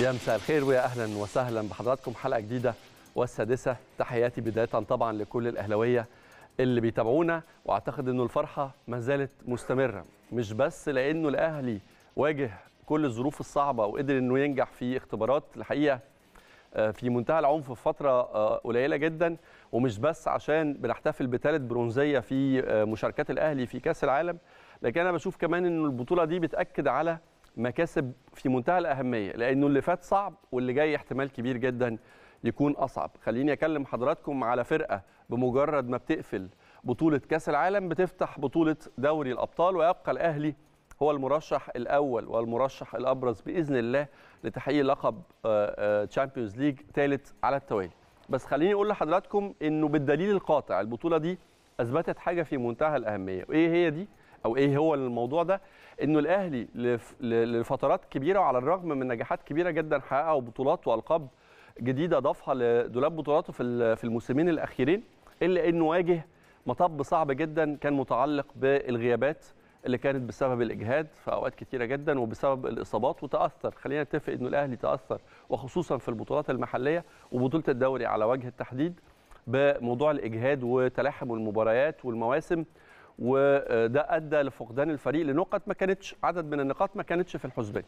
يا مساء الخير ويا اهلا وسهلا بحضراتكم حلقه جديده والسادسه تحياتي بدايه طبعا لكل الاهلاويه اللي بيتابعونا واعتقد انه الفرحه ما زالت مستمره مش بس لانه الاهلي واجه كل الظروف الصعبه وقدر انه ينجح في اختبارات الحقيقه آه، في منتهى العنف في فتره آه، قليله جدا ومش بس عشان بنحتفل بثالث برونزيه في آه، مشاركات الاهلي في كاس العالم لكن انا بشوف كمان ان البطوله دي بتاكد على مكاسب في منتهى الاهميه لانه اللي فات صعب واللي جاي احتمال كبير جدا يكون اصعب خليني اكلم حضراتكم على فرقه بمجرد ما بتقفل بطوله كاس العالم بتفتح بطوله دوري الابطال ويبقى الاهلي هو المرشح الاول والمرشح الابرز باذن الله لتحقيق لقب تشامبيونز ليج ثالث على التوالي بس خليني اقول لحضراتكم انه بالدليل القاطع البطوله دي اثبتت حاجه في منتهى الاهميه وايه هي دي او ايه هو الموضوع ده انه الاهلي لفترات كبيره وعلى الرغم من نجاحات كبيره جدا حققها وبطولات والقاب جديده ضافها لدولاب بطولاته في في الموسمين الاخيرين الا انه واجه مطب صعب جدا كان متعلق بالغيابات اللي كانت بسبب الاجهاد في اوقات كتيره جدا وبسبب الاصابات وتاثر خلينا نتفق انه الاهلي تاثر وخصوصا في البطولات المحليه وبطوله الدوري على وجه التحديد بموضوع الاجهاد وتلاحم المباريات والمواسم وده ادى لفقدان الفريق لنقط ما كانتش عدد من النقاط ما كانتش في الحسبان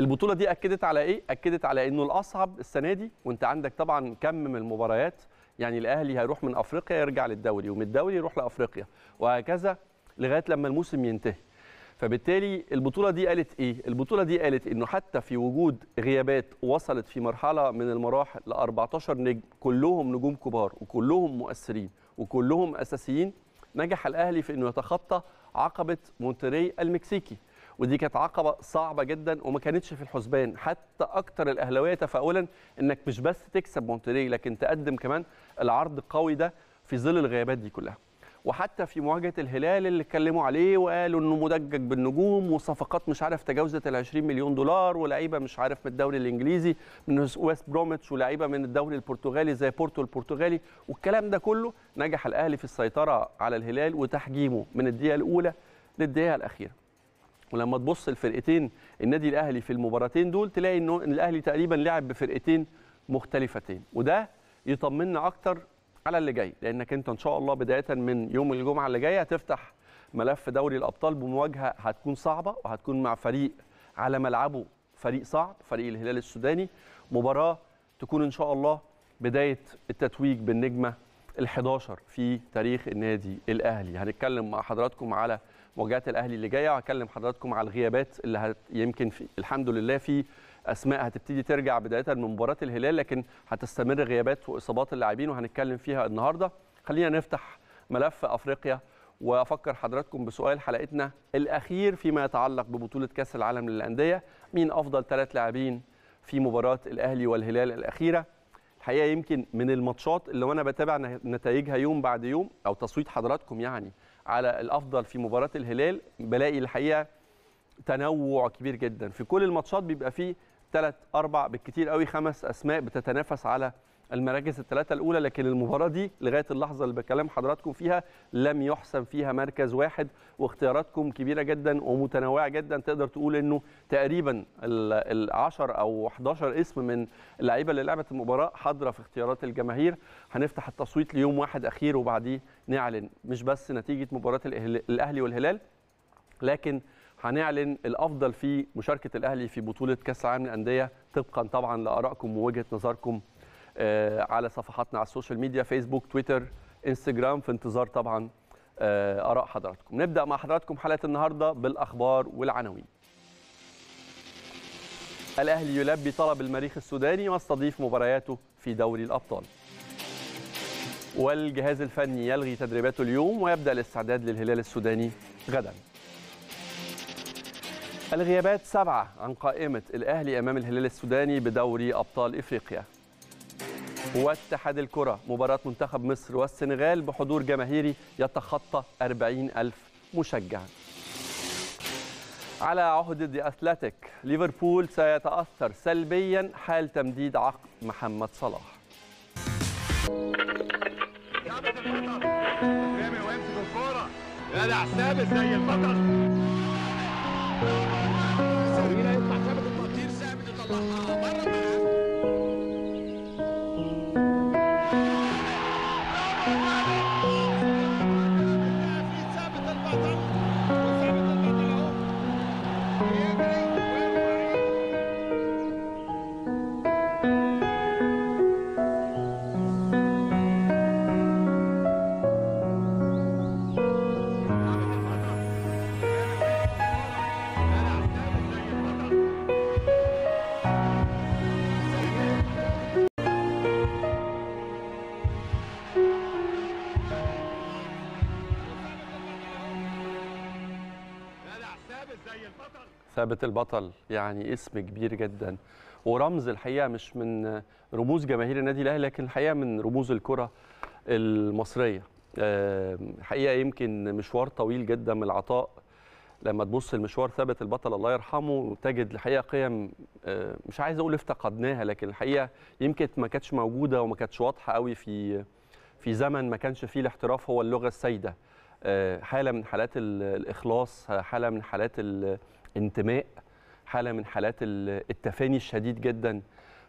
البطوله دي اكدت على ايه اكدت على انه الاصعب السنه دي وانت عندك طبعا كم من المباريات يعني الاهلي هيروح من افريقيا يرجع للدوري ومن الدوري يروح لافريقيا وهكذا لغايه لما الموسم ينتهي فبالتالي البطوله دي قالت ايه البطوله دي قالت انه حتى في وجود غيابات وصلت في مرحله من المراحل ل 14 نجم كلهم نجوم كبار وكلهم مؤثرين وكلهم اساسيين نجح الاهلي في انه يتخطى عقبه مونتري المكسيكي ودي كانت عقبه صعبه جدا وما كانتش في الحسبان حتى اكتر الاهلاويه تفاؤلا انك مش بس تكسب مونتري لكن تقدم كمان العرض القوي ده في ظل الغيابات دي كلها وحتى في مواجهه الهلال اللي اتكلموا عليه وقالوا انه مدجج بالنجوم وصفقات مش عارف تجاوزت ال 20 مليون دولار ولاعيبه مش عارف من الدوري الانجليزي من ويست بروميتش ولاعيبه من الدوري البرتغالي زي بورتو البرتغالي والكلام ده كله نجح الاهلي في السيطره على الهلال وتحجيمه من الدقيقه الاولى للدقيقه الاخيره. ولما تبص الفرقتين النادي الاهلي في المباراتين دول تلاقي انه الاهلي تقريبا لعب بفرقتين مختلفتين وده يطمنا اكتر على اللي جاي لانك انت ان شاء الله بدايه من يوم الجمعه اللي جايه هتفتح ملف دوري الابطال بمواجهه هتكون صعبه وهتكون مع فريق على ملعبه فريق صعب فريق الهلال السوداني مباراه تكون ان شاء الله بدايه التتويج بالنجمه ال11 في تاريخ النادي الاهلي هنتكلم مع حضراتكم على مواجهات الاهلي اللي جايه وهكلم حضراتكم على الغيابات اللي هت... يمكن في... الحمد لله في اسماء هتبتدي ترجع بدايه من مباراه الهلال لكن هتستمر غيابات واصابات اللاعبين وهنتكلم فيها النهارده خلينا نفتح ملف افريقيا وافكر حضراتكم بسؤال حلقتنا الاخير فيما يتعلق ببطوله كاس العالم للانديه مين افضل ثلاث لاعبين في مباراه الاهلي والهلال الاخيره الحقيقه يمكن من الماتشات اللي وانا بتابع نتائجها يوم بعد يوم او تصويت حضراتكم يعني على الافضل في مباراه الهلال بلاقي الحقيقه تنوع كبير جدا في كل الماتشات بيبقى فيه ثلاث اربع بالكثير قوي خمس اسماء بتتنافس على المراكز الثلاثه الاولى لكن المباراه دي لغايه اللحظه اللي بكلام حضراتكم فيها لم يحسم فيها مركز واحد واختياراتكم كبيره جدا ومتنوعه جدا تقدر تقول انه تقريبا ال 10 او 11 اسم من اللعيبه اللي لعبت المباراه حاضره في اختيارات الجماهير هنفتح التصويت ليوم واحد اخير وبعديه نعلن مش بس نتيجه مباراه الاهلي والهلال لكن هنعلن الافضل في مشاركه الاهلي في بطوله كاس العالم للانديه طبقا طبعا لارائكم ووجهه نظركم آه، على صفحاتنا على السوشيال ميديا فيسبوك تويتر انستجرام في انتظار طبعا آه، اراء حضراتكم نبدا مع حضراتكم حلقه النهارده بالاخبار والعناوين الاهلي يلبي طلب المريخ السوداني واستضيف مبارياته في دوري الابطال والجهاز الفني يلغي تدريباته اليوم ويبدا الاستعداد للهلال السوداني غدا الغيابات سبعة عن قائمة الأهلي أمام الهلال السوداني بدوري أبطال إفريقيا واتحاد الكرة مباراة منتخب مصر والسنغال بحضور جماهيري يتخطى 40 ألف مشجع على عهدة دي أثلتيك ليفربول سيتأثر سلبيا حال تمديد عقد محمد صلاح يا سابس زي البطل Thank you. لعبه البطل يعني اسم كبير جدا ورمز الحقيقه مش من رموز جماهير النادي الاهلي لكن الحقيقه من رموز الكره المصريه الحقيقه يمكن مشوار طويل جدا من العطاء لما تبص المشوار ثابت البطل الله يرحمه تجد الحقيقه قيم مش عايز اقول افتقدناها لكن الحقيقه يمكن ما كانتش موجوده وما كانتش واضحه قوي في في زمن ما كانش فيه الاحتراف هو اللغه السائده آه، حاله من حالات الاخلاص حاله من حالات انتماء حاله من حالات التفاني الشديد جدا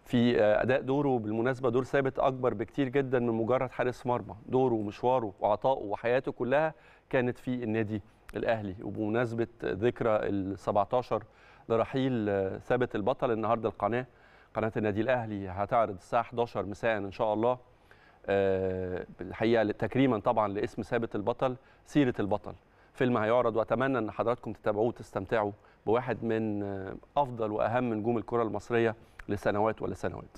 في آه، اداء دوره بالمناسبه دور ثابت اكبر بكتير جدا من مجرد حارس مرمى دوره ومشواره وعطائه وحياته كلها كانت في النادي الاهلي وبمناسبه ذكرى ال17 لرحيل آه، ثابت البطل النهارده القناه قناه النادي الاهلي هتعرض الساعه 11 مساء ان شاء الله آه، الحقيقه تكريما طبعا لاسم ثابت البطل سيره البطل فيلم هيعرض واتمنى ان حضراتكم تتابعوه وتستمتعوا بواحد من افضل واهم نجوم الكره المصريه لسنوات ولا سنوات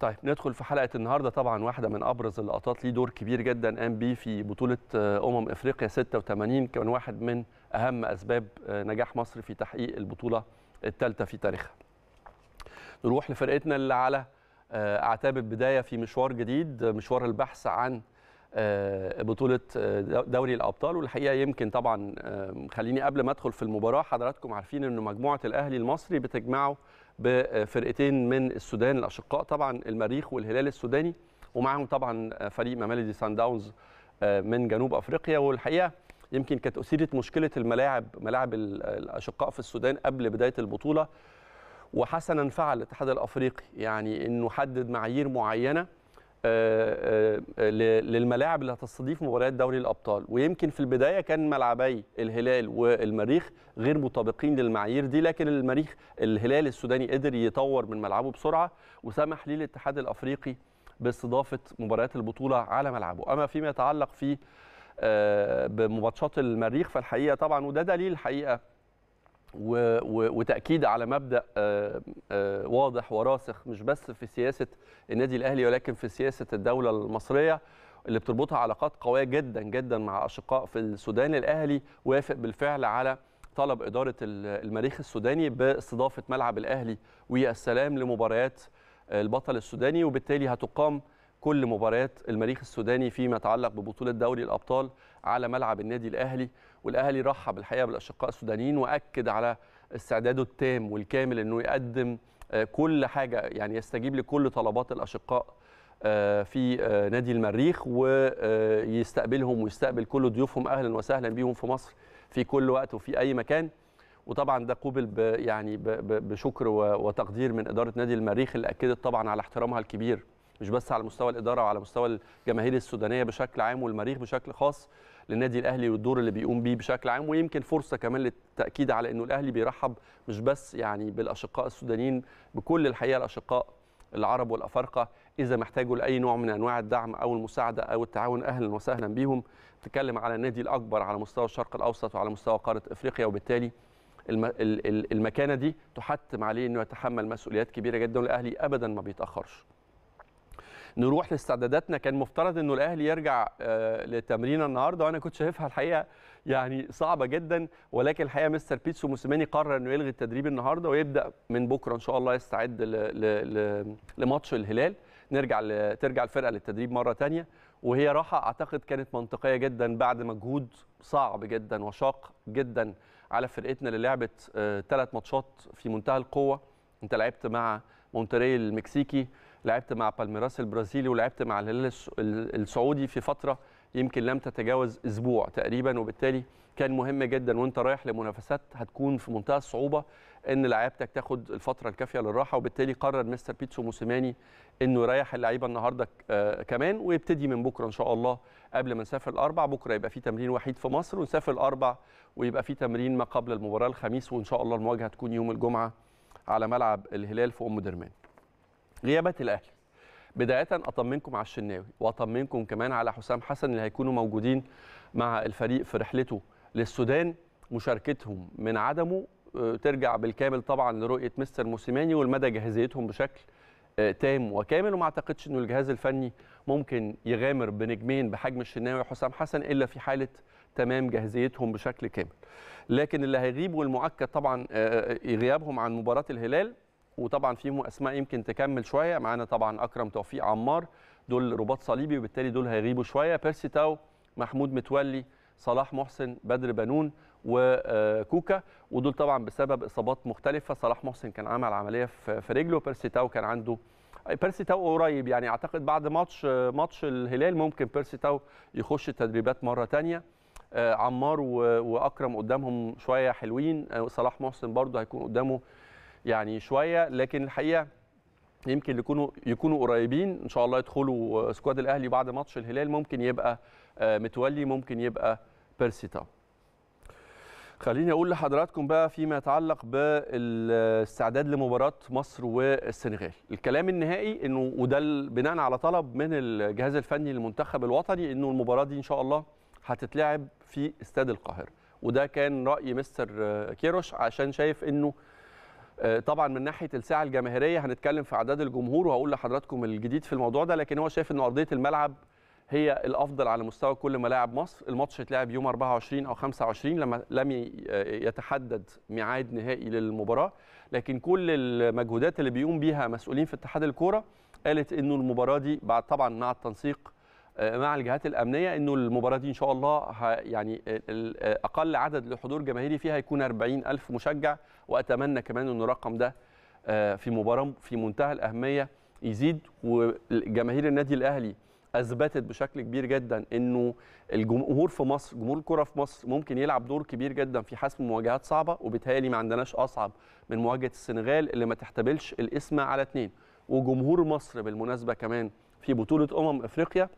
طيب ندخل في حلقه النهارده طبعا واحده من ابرز اللقطات ليه دور كبير جدا قام بيه في بطوله آه، امم افريقيا 86 كان واحد من اهم اسباب آه، نجاح مصر في تحقيق البطوله الثالثه في تاريخها. نروح لفرقتنا اللي على آه، اعتاب البدايه في مشوار جديد مشوار البحث عن آه، بطوله آه، دوري الابطال والحقيقه يمكن طبعا آه، خليني قبل ما ادخل في المباراه حضراتكم عارفين ان مجموعه الاهلي المصري بتجمعه بفرقتين من السودان الاشقاء طبعا المريخ والهلال السوداني ومعاهم طبعا فريق ماليدي سان داونز من جنوب افريقيا والحقيقه يمكن كانت اثيرت مشكله الملاعب ملاعب الاشقاء في السودان قبل بدايه البطوله وحسنا فعل الاتحاد الافريقي يعني انه حدد معايير معينه آه، آه، للملاعب اللي هتستضيف مباريات دوري الابطال ويمكن في البدايه كان ملعبي الهلال والمريخ غير مطابقين للمعايير دي لكن المريخ الهلال السوداني قدر يطور من ملعبه بسرعه وسمح للاتحاد الافريقي باستضافه مباريات البطوله على ملعبه اما فيما يتعلق في آه، بماتشات المريخ فالحقيقه طبعا وده دليل الحقيقه وتاكيد على مبدا آه، آه، واضح وراسخ مش بس في سياسه النادي الاهلي ولكن في سياسه الدوله المصريه اللي بتربطها علاقات قويه جدا جدا مع اشقاء في السودان الاهلي وافق بالفعل على طلب اداره المريخ السوداني باستضافه ملعب الاهلي والسلام لمباريات البطل السوداني وبالتالي هتقام كل مباريات المريخ السوداني فيما يتعلق ببطوله دوري الابطال على ملعب النادي الاهلي والاهلي رحب الحقيقه بالاشقاء السودانيين واكد على استعداده التام والكامل انه يقدم آه، كل حاجه يعني يستجيب لكل طلبات الاشقاء آه، في آه، نادي المريخ ويستقبلهم ويستقبل كل ضيوفهم اهلا وسهلا بيهم في مصر في كل وقت وفي اي مكان وطبعا ده قوبل يعني بشكر وتقدير من اداره نادي المريخ اللي اكدت طبعا على احترامها الكبير مش بس على مستوى الاداره وعلى مستوى الجماهير السودانيه بشكل عام والمريخ بشكل خاص للنادي الاهلي والدور اللي بيقوم بيه بشكل عام ويمكن فرصه كمان للتاكيد على انه الاهلي بيرحب مش بس يعني بالاشقاء السودانيين بكل الحقيقه الاشقاء العرب والافارقه اذا محتاجوا لاي نوع من انواع الدعم او المساعده او التعاون اهلا وسهلا بيهم تكلم على النادي الاكبر على مستوى الشرق الاوسط وعلى مستوى قاره افريقيا وبالتالي المكانه دي تحتم عليه انه يتحمل مسؤوليات كبيره جدا والاهلي ابدا ما بيتاخرش نروح لاستعداداتنا كان مفترض انه الاهلي يرجع آه، لتمرين النهارده وانا كنت شايفها الحقيقه يعني صعبه جدا ولكن الحقيقه مستر بيتسو موسيماني قرر انه يلغي التدريب النهارده ويبدا من بكره ان شاء الله يستعد لماتش الهلال نرجع ترجع الفرقه للتدريب مره ثانيه وهي راحه اعتقد كانت منطقيه جدا بعد مجهود صعب جدا وشاق جدا على فرقتنا اللي لعبت ثلاث آه، ماتشات في منتهى القوه انت لعبت مع مونتري المكسيكي لعبت مع بالميراس البرازيلي ولعبت مع الهلال السعودي في فتره يمكن لم تتجاوز اسبوع تقريبا وبالتالي كان مهم جدا وانت رايح لمنافسات هتكون في منتهى الصعوبه ان لعيبتك تاخد الفتره الكافيه للراحه وبالتالي قرر مستر بيتسو موسيماني انه يريح اللعيبه النهارده آه، كمان ويبتدي من بكره ان شاء الله قبل ما نسافر الاربع بكره يبقى في تمرين وحيد في مصر ونسافر الاربع ويبقى في تمرين ما قبل المباراه الخميس وان شاء الله المواجهه تكون يوم الجمعه على ملعب الهلال في ام درمان غيابات الاهلي بدايه اطمنكم على الشناوي واطمنكم كمان على حسام حسن اللي هيكونوا موجودين مع الفريق في رحلته للسودان مشاركتهم من عدمه آه، ترجع بالكامل طبعا لرؤيه مستر موسيماني والمدى جاهزيتهم بشكل آه، تام وكامل وما اعتقدش انه الجهاز الفني ممكن يغامر بنجمين بحجم الشناوي وحسام حسن الا في حاله تمام جاهزيتهم بشكل كامل لكن اللي هيغيب والمؤكد طبعا آه، غيابهم عن مباراه الهلال وطبعا فيهم اسماء يمكن تكمل شويه معانا طبعا اكرم توفيق عمار دول رباط صليبي وبالتالي دول هيغيبوا شويه بيرسي تاو محمود متولي صلاح محسن بدر بنون وكوكا آه، ودول طبعا بسبب اصابات مختلفه صلاح محسن كان عمل عمليه في رجله بيرسي تاو كان عنده بيرسي تاو قريب يعني اعتقد بعد ماتش ماتش الهلال ممكن بيرسي تاو يخش التدريبات مره ثانيه آه، عمار واكرم قدامهم شويه حلوين آه، صلاح محسن برضه هيكون قدامه يعني شويه لكن الحقيقه يمكن يكونوا يكونوا قريبين ان شاء الله يدخلوا سكواد الاهلي بعد ماتش الهلال ممكن يبقى آه، متولي ممكن يبقى بيرسي خليني اقول لحضراتكم بقى فيما يتعلق بالاستعداد لمباراه مصر والسنغال الكلام النهائي انه وده بناء على طلب من الجهاز الفني للمنتخب الوطني انه المباراه دي ان شاء الله هتتلعب في استاد القاهره وده كان راي مستر آه، كيروش عشان شايف انه آه، طبعا من ناحيه الساعه الجماهيريه هنتكلم في اعداد الجمهور وهقول لحضراتكم الجديد في الموضوع ده لكن هو شايف ان ارضيه الملعب هي الافضل على مستوى كل ملاعب مصر الماتش هيتلعب يوم 24 او 25 لما لم آه، يتحدد ميعاد نهائي للمباراه لكن كل المجهودات اللي بيقوم بيها مسؤولين في اتحاد الكوره قالت انه المباراه دي بعد طبعا مع التنسيق مع الجهات الامنيه انه المباراه دي ان شاء الله يعني اقل عدد لحضور جماهيري فيها هيكون 40 الف مشجع واتمنى كمان ان الرقم ده آه، في مباراه في منتهى الاهميه يزيد وجماهير النادي الاهلي اثبتت بشكل كبير جدا انه الجمهور في مصر جمهور الكره في مصر ممكن يلعب دور كبير جدا في حسم مواجهات صعبه وبالتالي ما عندناش اصعب من مواجهه السنغال اللي ما تحتبلش الاسم على اثنين وجمهور مصر بالمناسبه كمان في بطوله امم افريقيا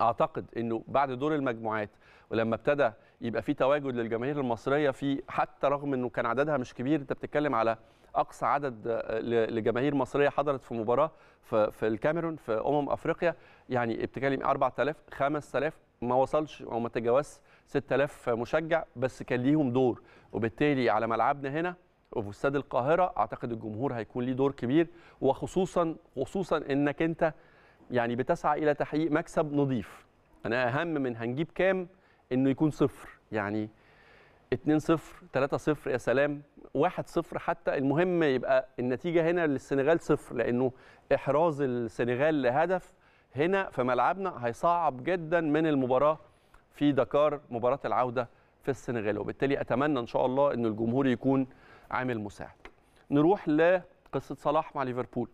اعتقد انه بعد دور المجموعات ولما ابتدى يبقى في تواجد للجماهير المصريه في حتى رغم انه كان عددها مش كبير انت بتتكلم على اقصى عدد لجماهير مصريه حضرت في مباراه في الكاميرون في امم افريقيا يعني بتتكلم 4000 5000 ما وصلش او ما تجاوزش 6000 مشجع بس كان ليهم دور وبالتالي على ملعبنا هنا وفي استاد القاهره اعتقد الجمهور هيكون ليه دور كبير وخصوصا خصوصا انك انت يعني بتسعى الى تحقيق مكسب نظيف انا اهم من هنجيب كام انه يكون صفر يعني 2 0 3 0 يا سلام 1 0 حتى المهم يبقى النتيجه هنا للسنغال صفر لانه احراز السنغال لهدف هنا في ملعبنا هيصعب جدا من المباراه في دكار مباراه العوده في السنغال وبالتالي اتمنى ان شاء الله ان الجمهور يكون عامل مساعد نروح لقصه صلاح مع ليفربول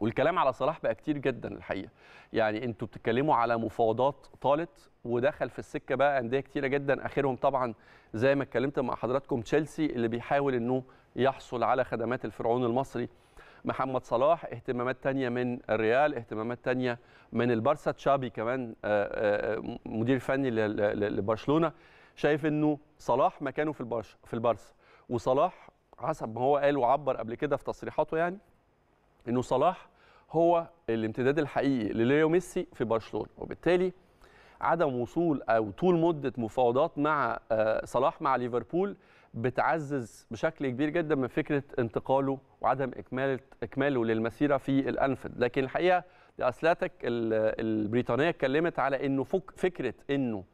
والكلام على صلاح بقى كتير جدا الحقيقه يعني انتوا بتتكلموا على مفاوضات طالت ودخل في السكه بقى انديه كتيره جدا اخرهم طبعا زي ما اتكلمت مع حضراتكم تشيلسي اللي بيحاول انه يحصل على خدمات الفرعون المصري محمد صلاح اهتمامات تانية من الريال اهتمامات تانية من البارسا تشابي كمان آه، آه، آه، مدير فني لبرشلونة شايف انه صلاح مكانه في البرش في البارسا وصلاح حسب ما هو قال وعبر قبل كده في تصريحاته يعني انه صلاح هو الامتداد الحقيقي لليو ميسي في برشلونه وبالتالي عدم وصول او طول مده مفاوضات مع آه، صلاح مع ليفربول بتعزز بشكل كبير جدا من فكره انتقاله وعدم اكمال اكماله للمسيره في الانفيلد لكن الحقيقه اسلاتك البريطانيه اتكلمت على انه فكره انه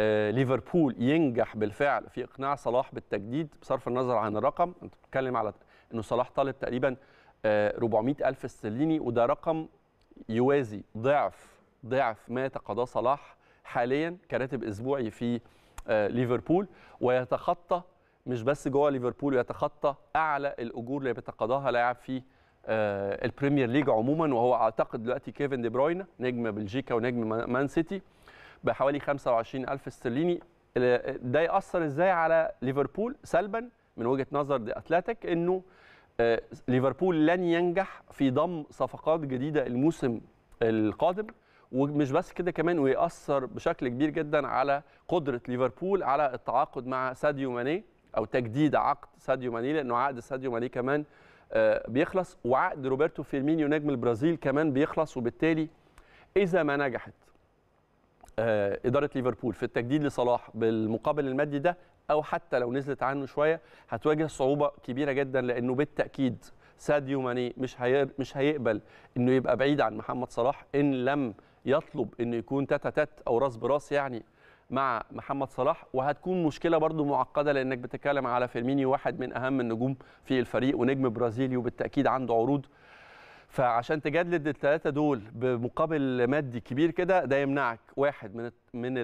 آه، ليفربول ينجح بالفعل في اقناع صلاح بالتجديد بصرف النظر عن الرقم انت بتتكلم على انه صلاح طالب تقريبا 400 آه، ألف استرليني وده رقم يوازي ضعف ضعف ما يتقاضاه صلاح حاليا كراتب اسبوعي في آه، ليفربول ويتخطى مش بس جوه ليفربول ويتخطى اعلى الاجور اللي بيتقاضاها لاعب في آه، البريمير ليج عموما وهو اعتقد دلوقتي كيفن دي بروين نجم بلجيكا ونجم مان سيتي بحوالي 25 ألف استرليني ده يأثر ازاي على ليفربول سلبا من وجهه نظر دي اتلتيك انه آه، ليفربول لن ينجح في ضم صفقات جديده الموسم القادم ومش بس كده كمان ويأثر بشكل كبير جدا على قدره ليفربول على التعاقد مع ساديو ماني او تجديد عقد ساديو ماني لانه عقد ساديو ماني كمان آه، بيخلص وعقد روبرتو فيرمينيو نجم البرازيل كمان بيخلص وبالتالي اذا ما نجحت آه، اداره ليفربول في التجديد لصلاح بالمقابل المادي ده او حتى لو نزلت عنه شويه هتواجه صعوبه كبيره جدا لانه بالتاكيد ساديو ماني مش هير مش هيقبل انه يبقى بعيد عن محمد صلاح ان لم يطلب انه يكون تاتا تات او راس براس يعني مع محمد صلاح وهتكون مشكله برضو معقده لانك بتتكلم على فيرمينيو واحد من اهم النجوم في الفريق ونجم برازيلي وبالتاكيد عنده عروض فعشان تجدد الثلاثه دول بمقابل مادي كبير كده ده يمنعك واحد من من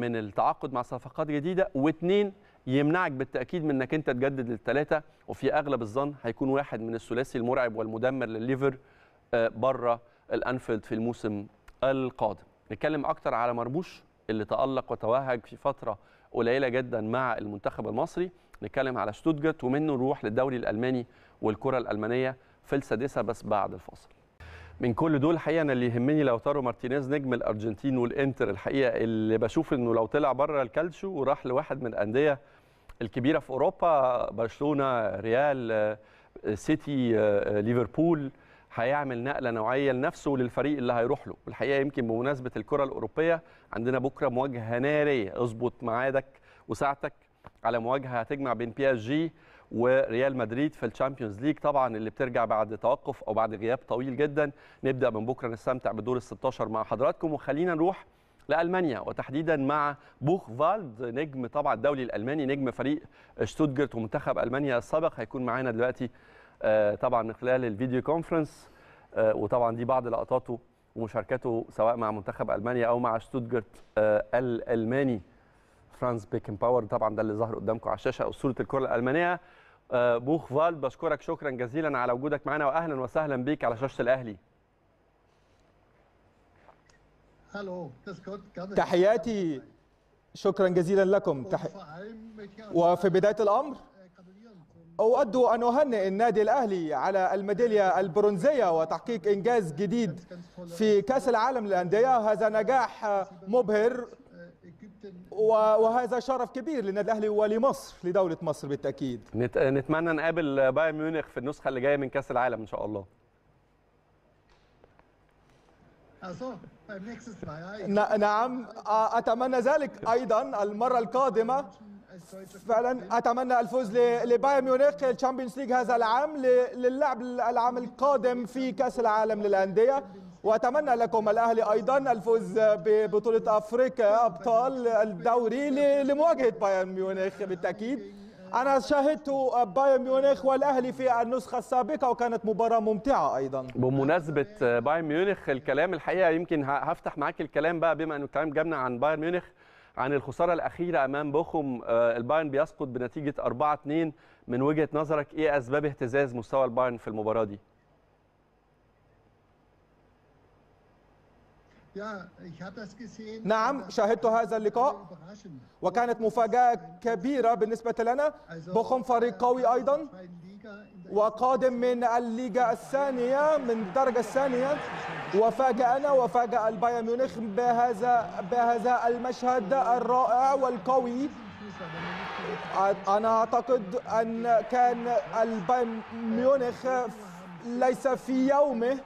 من التعاقد مع صفقات جديده واثنين يمنعك بالتاكيد من انك انت تجدد الثلاثه وفي اغلب الظن هيكون واحد من الثلاثي المرعب والمدمر للليفر آه، بره الانفيلد في الموسم القادم نتكلم اكتر على مرموش اللي تالق وتوهج في فتره قليله جدا مع المنتخب المصري نتكلم على شتوتجارت ومنه نروح للدوري الالماني والكره الالمانيه في السادسه بس بعد الفاصل من كل دول الحقيقه انا اللي يهمني لو تارو مارتينيز نجم الارجنتين والانتر الحقيقه اللي بشوف انه لو طلع بره الكالتشو وراح لواحد من الانديه الكبيره في اوروبا برشلونه ريال سيتي ليفربول هيعمل نقله نوعيه لنفسه وللفريق اللي هيروح له والحقيقه يمكن بمناسبه الكره الاوروبيه عندنا بكره مواجهه ناريه اظبط ميعادك وساعتك على مواجهه هتجمع بين بي اس جي وريال مدريد في الشامبيونز ليج طبعا اللي بترجع بعد توقف او بعد غياب طويل جدا نبدا من بكره نستمتع بدور ال 16 مع حضراتكم وخلينا نروح لالمانيا وتحديدا مع بوخ فالد نجم طبعا الدولي الالماني نجم فريق شتوتجرت ومنتخب المانيا السابق هيكون معانا دلوقتي آه، طبعا من خلال الفيديو كونفرنس آه، وطبعا دي بعض لقطاته ومشاركته سواء مع منتخب المانيا او مع شتوتجرت آه، الالماني فرانز بيكن باور طبعا ده اللي ظهر قدامكم على الشاشه اسطوره الكره الالمانيه بوخ فال بشكرك شكرا جزيلا على وجودك معنا واهلا وسهلا بك على شاشه الاهلي تحياتي شكرا جزيلا لكم تح... وفي بدايه الامر أود أن أهنئ النادي الأهلي على الميدالية البرونزية وتحقيق إنجاز جديد في كأس العالم للأندية هذا نجاح مبهر جدا وهذا شرف كبير للنادي الاهلي ولمصر لدوله مصر بالتاكيد نتمنى نقابل بايرن ميونخ في النسخه اللي جايه من كاس العالم ان شاء الله نعم آه، اتمنى ذلك ايضا المره القادمه فعلا اتمنى الفوز لبايرن ميونخ الشامبيونز ليج هذا العام للعب العام القادم في كاس العالم للانديه وأتمنى لكم الأهلي أيضا الفوز ببطولة أفريقيا أبطال الدوري لمواجهة بايرن ميونخ بالتأكيد أنا شاهدت بايرن ميونخ والأهلي في النسخة السابقة وكانت مباراة ممتعة أيضا بمناسبة بايرن ميونخ الكلام الحقيقة يمكن هفتح معاك الكلام بقى بما أنه الكلام جابنا عن بايرن ميونخ عن الخساره الاخيره امام بوخم آه، البايرن بيسقط بنتيجه 4-2 من وجهه نظرك ايه اسباب اهتزاز مستوى البايرن في المباراه دي نعم شاهدت هذا اللقاء وكانت مفاجأة كبيرة بالنسبة لنا بخم فريق قوي äh, أيضا وقادم من الليجا الثانية من الدرجة الثانية وفاجأنا وفاجأ البايرن ميونخ بهذا بهذا المشهد الرائع والقوي أنا أعتقد أن كان البايرن ميونخ ليس في يومه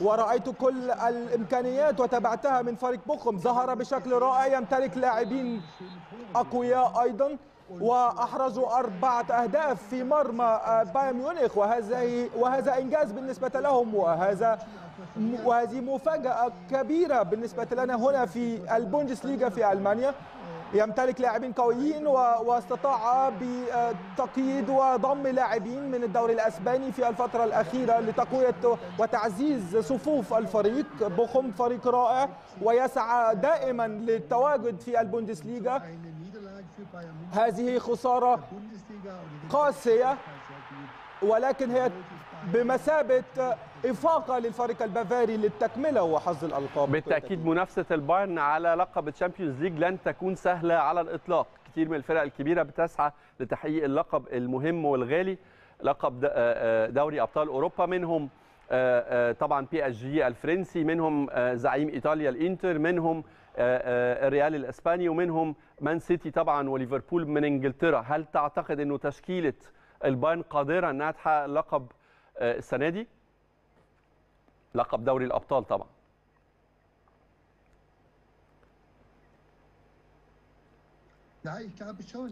ورأيت كل الإمكانيات وتابعتها من فريق بوخم ظهر بشكل رائع يمتلك لاعبين أقوياء أيضا وأحرزوا أربعة أهداف في مرمى بايرن ميونخ وهذا وهذا إنجاز بالنسبة لهم وهذا وهذه مفاجأة كبيرة بالنسبة لنا هنا في البوندسليغا في ألمانيا يمتلك لاعبين قويين واستطاع بتقييد وضم لاعبين من الدوري الاسباني في الفتره الاخيره لتقويه وتعزيز صفوف الفريق بوخم فريق رائع ويسعى دائما للتواجد في البوندسليغا هذه خساره قاسيه ولكن هي بمثابه إفاقة للفريق البافاري للتكملة وحظ الألقاب بالتأكيد منافسة البايرن على لقب الشامبيونز ليج لن تكون سهلة على الإطلاق كتير من الفرق الكبيرة بتسعى لتحقيق اللقب المهم والغالي لقب آه، آه، دوري أبطال أوروبا منهم آه، طبعا بي اس جي الفرنسي منهم زعيم ايطاليا الانتر منهم الريال الاسباني ومنهم مان سيتي طبعا وليفربول من انجلترا هل تعتقد انه تشكيله البايرن قادره انها تحقق لقب السنه دي لقب دوري الابطال طبعا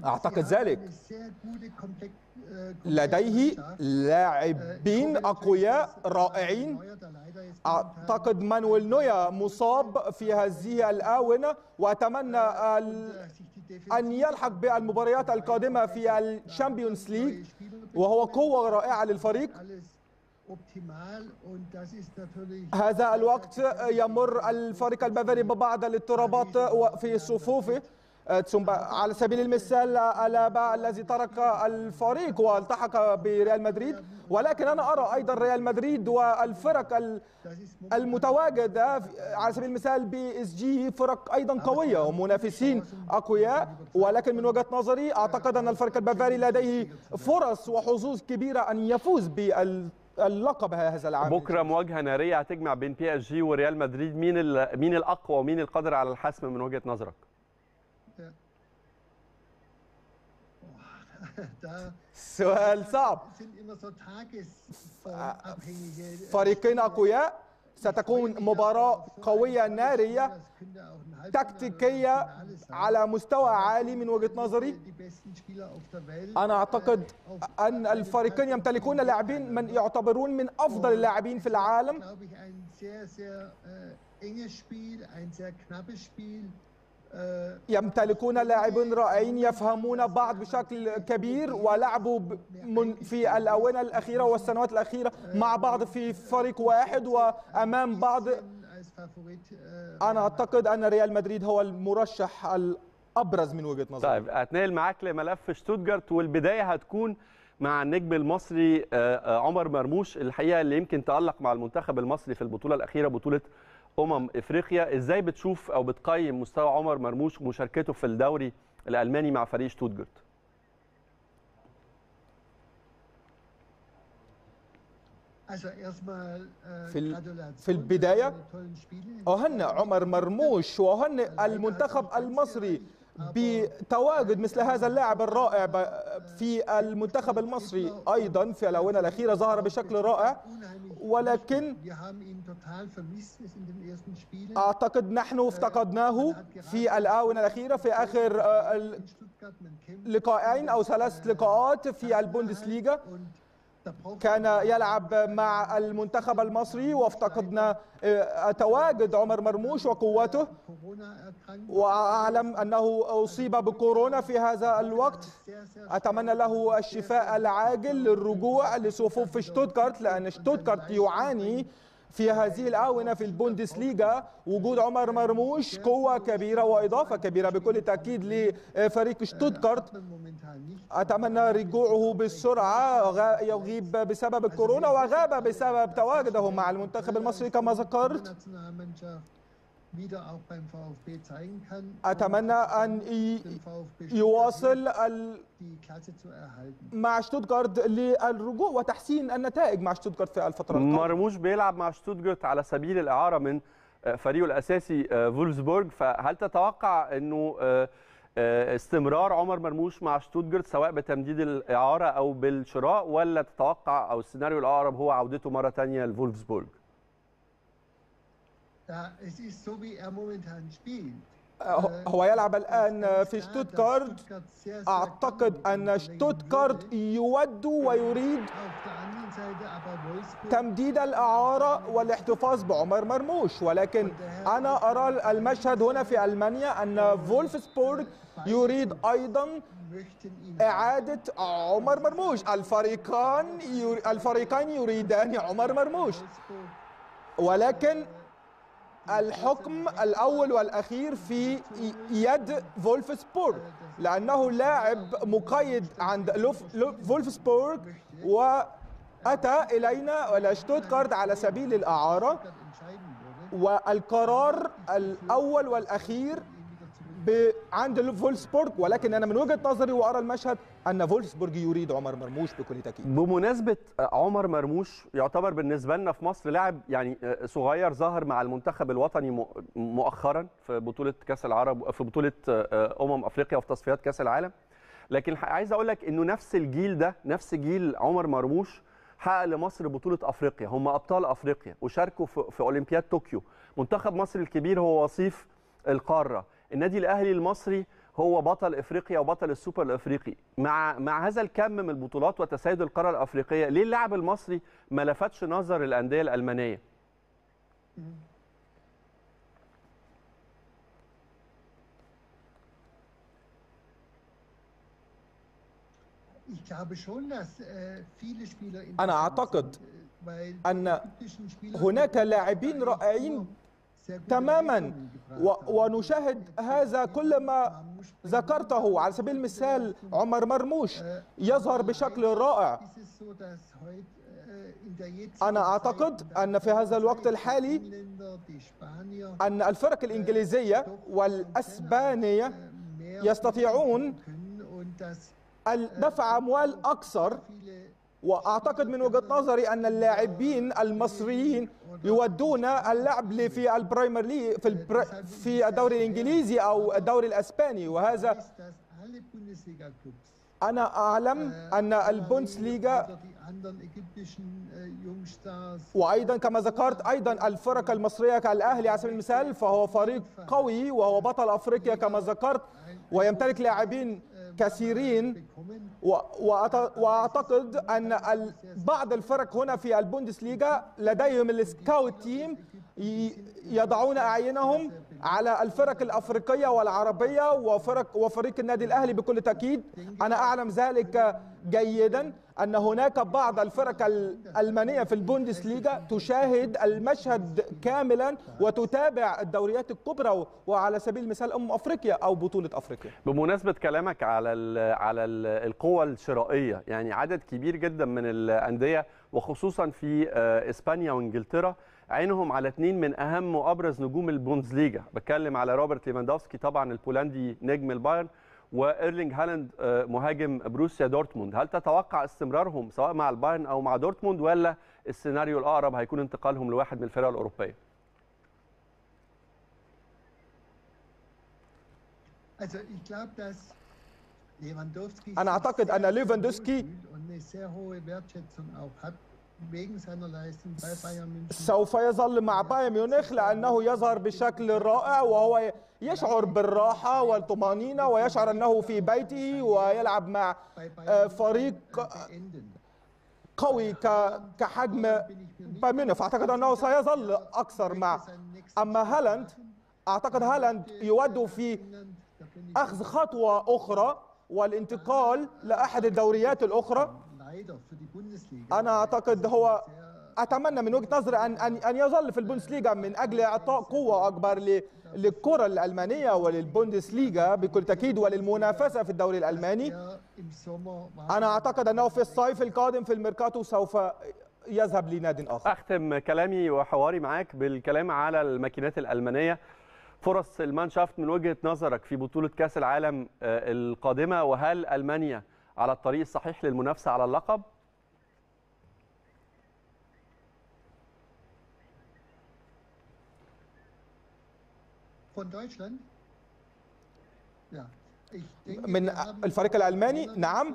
أعتقد ذلك لديه لاعبين أقوياء رائعين أعتقد مانويل نويا مصاب في هذه الآونة وأتمنى أن يلحق بالمباريات القادمة في الشامبيونز ليج وهو قوة رائعة للفريق هذا الوقت يمر الفريق البافاري ببعض الاضطرابات في صفوفه آه، على سبيل المثال ألابا الذي ترك الفريق والتحق بريال مدريد ولكن أنا أرى أيضا ريال مدريد والفرق المتواجدة آه، على سبيل المثال بي اس جي فرق أيضا قوية ومنافسين أقوياء ولكن من وجهة نظري أعتقد أن الفريق البافاري لديه فرص وحظوظ كبيرة أن يفوز بال اللقب هذا العام بكره مواجهه ناريه هتجمع بين بي اس جي وريال مدريد مين مين الاقوى ومين القادر على الحسم من وجهه نظرك؟ سؤال صعب آه، فريقين اقوياء ستكون مباراة قوية نارية تكتيكية على مستوى عالي من وجهة نظري أنا أعتقد أن الفريقين يمتلكون لاعبين من يعتبرون من أفضل اللاعبين في العالم يمتلكون لاعبين رائعين يفهمون بعض بشكل كبير ولعبوا في الآونة الأخيرة والسنوات الأخيرة مع بعض في فريق واحد وأمام بعض أنا أعتقد أن ريال مدريد هو المرشح الأبرز من وجهة نظري طيب أتنقل معاك لملف شتوتجارت والبداية هتكون مع النجم المصري آه، آه، عمر مرموش الحقيقة اللي يمكن تألق مع المنتخب المصري في البطولة الأخيرة بطولة امم افريقيا ازاي بتشوف او بتقيم مستوى عمر مرموش ومشاركته في الدوري الالماني مع فريق شتوتجارت äh, في في البدايه اهنئ عمر مرموش واهنئ المنتخب المصري بتواجد مثل هذا اللاعب الرائع في المنتخب المصري ايضا في الاونه الاخيره ظهر بشكل رائع ولكن اعتقد نحن افتقدناه في الاونه الاخيره في اخر آه، لقاءين او ثلاث لقاءات في البوندسليغا كان يلعب مع المنتخب المصري وافتقدنا آه، تواجد عمر مرموش وقوته وأعلم أنه أصيب بكورونا في هذا الوقت أتمنى له الشفاء العاجل للرجوع لصفوف شتوتغارت لأن شتوتغارت يعاني في هذه الآونة في البوندسليغا وجود عمر مرموش قوة كبيرة وإضافة كبيرة بكل تأكيد لفريق شتوتغارت أتمنى رجوعه بالسرعة يغيب بسبب الكورونا وغاب بسبب تواجده مع المنتخب المصري كما ذكرت أتمنى أن يواصل مع شتوتغارد للرجوع وتحسين النتائج مع شتوتغارد في الفترة القادمة مرموش بيلعب مع شتوتغارد على سبيل الإعارة من آه، فريقه الأساسي آه، فولسبورج فهل تتوقع أنه آه، استمرار عمر مرموش مع شتوتجرت سواء بتمديد الإعارة أو بالشراء ولا تتوقع أو السيناريو الأقرب هو عودته مرة ثانيه لفولفسبورج آه، آه، آه، هو يلعب الآن في شتوتغارت أعتقد أن شتوتغارت يود ويريد تمديد الإعارة والاحتفاظ بعمر مرموش ولكن أنا أرى المشهد هنا في ألمانيا أن فولفسبورغ يريد أيضا إعادة عمر مرموش الفريقان الفريقان يريدان عمر مرموش ولكن الحكم الأول والأخير في يد فولفسبورغ لأنه لاعب مقيد عند فولفسبورغ وأتى إلينا إلى شتوتغارت على سبيل الإعارة والقرار الأول والأخير عند فولسبورغ ولكن انا من وجهه نظري وارى المشهد ان فولسبورغ يريد عمر مرموش بكل تاكيد بمناسبه عمر مرموش يعتبر بالنسبه لنا في مصر لاعب يعني آه، صغير ظهر مع المنتخب الوطني مؤخرا في بطوله كاس العرب في بطوله آه، امم افريقيا وفي تصفيات كاس العالم لكن عايز اقول لك انه نفس الجيل ده نفس جيل عمر مرموش حقق لمصر بطوله افريقيا هم ابطال افريقيا وشاركوا في اولمبياد طوكيو منتخب مصر الكبير هو وصيف القاره النادي الاهلي المصري هو بطل افريقيا وبطل السوبر الافريقي مع مع هذا الكم من البطولات وتسيد القاره الافريقيه ليه اللاعب المصري ما لفتش نظر الانديه الالمانيه انا اعتقد ان هناك لاعبين رائعين تماما ونشاهد هذا كل ما ذكرته على سبيل المثال عمر مرموش يظهر بشكل رائع أنا أعتقد أن في هذا الوقت الحالي أن الفرق الإنجليزية والأسبانية يستطيعون دفع أموال أكثر واعتقد من وجهه نظري ان اللاعبين المصريين يودون اللعب في البريمير ليج في البر... في الدوري الانجليزي او الدوري الاسباني وهذا انا اعلم ان البوندسليغا وايضا كما ذكرت ايضا الفرق المصريه كالاهلي على سبيل المثال فهو فريق قوي وهو بطل افريقيا كما ذكرت ويمتلك لاعبين كثيرين واعتقد ان بعض الفرق هنا في البوندسليغا لديهم السكاوت تيم يضعون اعينهم على الفرق الافريقيه والعربيه وفرق وفريق النادي الاهلي بكل تاكيد انا اعلم ذلك جيدا ان هناك بعض الفرق الالمانيه في البوندسليغا تشاهد المشهد كاملا وتتابع الدوريات الكبرى وعلى سبيل المثال ام افريقيا او بطوله افريقيا بمناسبه كلامك على على القوى القوه الشرائيه يعني عدد كبير جدا من الانديه وخصوصا في آه، اسبانيا وانجلترا عينهم على اثنين من اهم وابرز نجوم البونزليجا بتكلم على روبرت ليفاندوفسكي طبعا البولندي نجم البايرن وايرلينج هالاند آه، مهاجم بروسيا دورتموند هل تتوقع استمرارهم سواء مع البايرن او مع دورتموند ولا السيناريو الاقرب هيكون انتقالهم لواحد من الفرق الاوروبيه انا اعتقد ان ليفاندوسكي سوف يظل مع بايرن ميونخ لأنه يظهر بشكل رائع وهو يشعر بالراحة والطمأنينة ويشعر أنه في بيته ويلعب مع آه، فريق er قوي äh، كحجم بايرن فأعتقد أنه er سيظل أكثر مع أما هالاند أعتقد هالاند يود في er أخذ خطوة أخرى والانتقال ah, لأحد الدوريات الأخرى انا اعتقد هو اتمنى من وجهه نظري ان ان ان يظل في البوندسليغا من اجل اعطاء قوه اكبر للكره الالمانيه وللبوندسليغا بكل تاكيد وللمنافسه في الدوري الالماني انا اعتقد انه في الصيف القادم في الميركاتو سوف يذهب لنادي اخر اختم كلامي وحواري معاك بالكلام على الماكينات الالمانيه فرص المانشافت من وجهه نظرك في بطوله كاس العالم آه، القادمه وهل المانيا على الطريق الصحيح للمنافسه على اللقب من الفريق الالماني نعم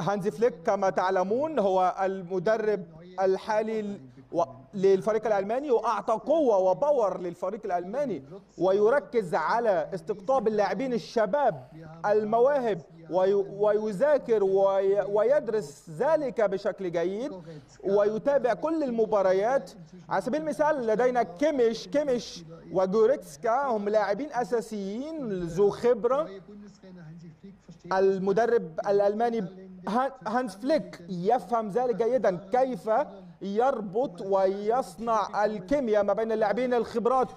هانزي فليك كما تعلمون هو المدرب الحالي و... للفريق الالماني واعطى قوه وباور للفريق الالماني ويركز على استقطاب اللاعبين الشباب المواهب وي... ويذاكر وي... ويدرس ذلك بشكل جيد ويتابع كل المباريات على سبيل المثال لدينا كيميش كيميش وجوريتسكا هم لاعبين اساسيين ذو خبره المدرب الالماني هانز فليك يفهم ذلك جيدا كيف يربط ويصنع الكيمياء ما بين اللاعبين الخبرات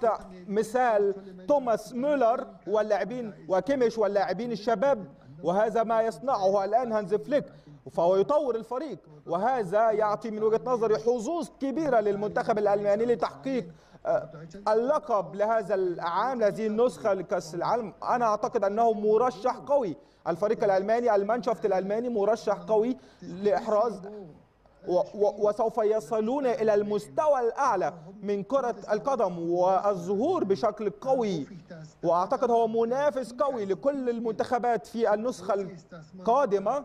مثال توماس مولر واللاعبين وكيميش واللاعبين الشباب وهذا ما يصنعه الآن هانز فليك فهو يطور الفريق وهذا يعطي من وجهة نظري حظوظ كبيرة للمنتخب الألماني لتحقيق آه، اللقب لهذا العام هذه النسخة لكأس العالم أنا أعتقد أنه مرشح قوي الفريق الألماني المانشافت الألماني مرشح قوي لإحراز وسوف يصلون إلى المستوى الأعلى من كرة القدم والظهور بشكل قوي وأعتقد هو منافس قوي لكل المنتخبات في النسخة القادمة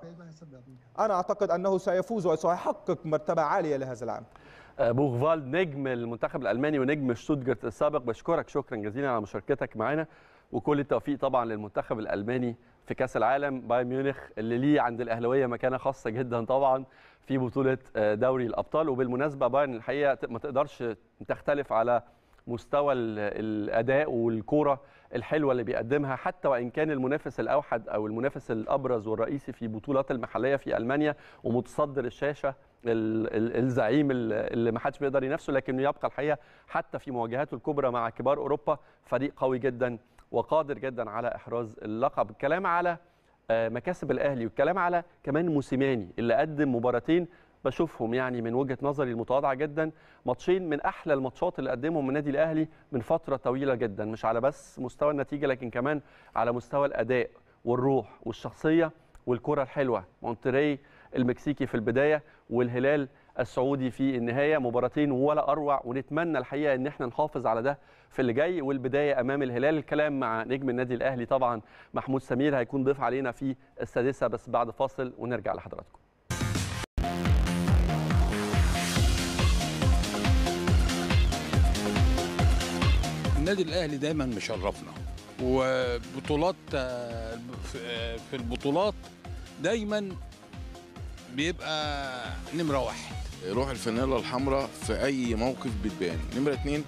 أنا أعتقد أنه سيفوز وسيحقق مرتبة عالية لهذا العام أه، بوغفالد نجم المنتخب الألماني ونجم شتوتجارت السابق بشكرك شكرا جزيلا على مشاركتك معنا وكل التوفيق طبعا للمنتخب الألماني في كاس العالم بايرن ميونخ اللي ليه عند الاهلاويه مكانه خاصه جدا طبعا في بطوله آه، دوري الابطال وبالمناسبه بايرن الحقيقه ما تقدرش تختلف على مستوى الاداء والكوره الحلوه اللي بيقدمها حتى وان كان المنافس الاوحد او المنافس الابرز والرئيسي في البطولات المحليه في المانيا ومتصدر الشاشه الزعيم اللي ما حدش بيقدر ينافسه لكنه يبقى الحقيقه حتى في مواجهاته الكبرى مع كبار اوروبا فريق قوي جدا وقادر جدا على احراز اللقب الكلام على آه، مكاسب الاهلي والكلام على كمان موسيماني اللي قدم مباراتين بشوفهم يعني من وجهه نظري المتواضعه جدا ماتشين من احلى الماتشات اللي قدمهم النادي الاهلي من فتره طويله جدا مش على بس مستوى النتيجه لكن كمان على مستوى الاداء والروح والشخصيه والكره الحلوه مونتري المكسيكي في البدايه والهلال السعودي في النهايه مباراتين ولا اروع ونتمنى الحقيقه ان احنا نحافظ على ده في اللي جاي والبدايه امام الهلال الكلام مع نجم النادي الاهلي طبعا محمود سمير هيكون ضيف علينا في السادسه بس بعد فاصل ونرجع لحضراتكم النادي الاهلي دايما مشرفنا وبطولات في البطولات دايما بيبقى نمره واحد روح الفانيلا الحمراء في اي موقف بتبان نمره اتنين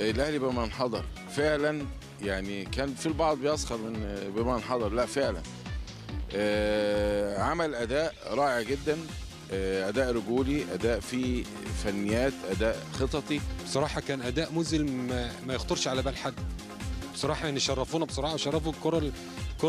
الاهلي بما انحضر فعلا يعني كان في البعض بيسخر من بما انحضر لا فعلا آه، عمل اداء رائع جدا آه، اداء رجولي اداء فيه فنيات اداء خططي بصراحه كان اداء مذهل ما يخطرش على بال حد بصراحه يعني شرفونا بصراحه وشرفوا الكره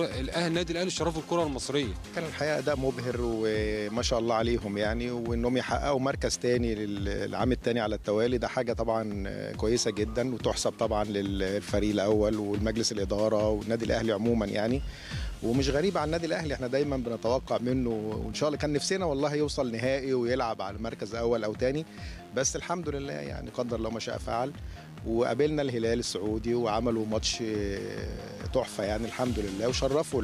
الاهل النادي الاهلي شرفوا الكره المصريه كان الحقيقه ده مبهر وما شاء الله عليهم يعني وانهم يحققوا مركز تاني للعام التاني على التوالي ده حاجه طبعا كويسه جدا وتحسب طبعا للفريق الاول والمجلس الاداره والنادي الاهلي عموما يعني ومش غريب على النادي الاهلي احنا دايما بنتوقع منه وان شاء الله كان نفسنا والله يوصل نهائي ويلعب على المركز اول او تاني بس الحمد لله يعني قدر الله ما شاء فعل وقابلنا الهلال السعودي وعملوا ماتش آه، تحفه يعني الحمد لله وشرفوا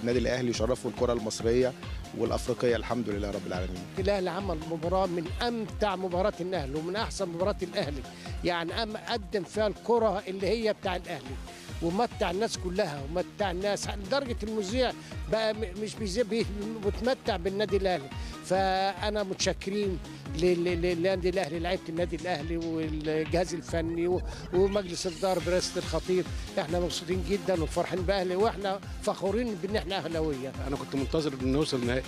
النادي الاهلي وشرفوا الكره المصريه والافريقيه الحمد لله رب العالمين. الاهلي عمل مباراه من امتع مباريات الاهلي ومن احسن مباريات الاهلي يعني أم قدم فيها الكره اللي هي بتاع الاهلي ومتع الناس كلها ومتع الناس لدرجه المذيع بقى مش بيتمتع بالنادي الاهلي فانا متشكرين للنادي الاهلي لعيبه النادي الاهلي والجهاز الفني ومجلس الدار برئاسه الخطيب احنا مبسوطين جدا وفرحين باهلي واحنا فخورين بان احنا اهلاويه انا كنت منتظر ان نوصل نهائي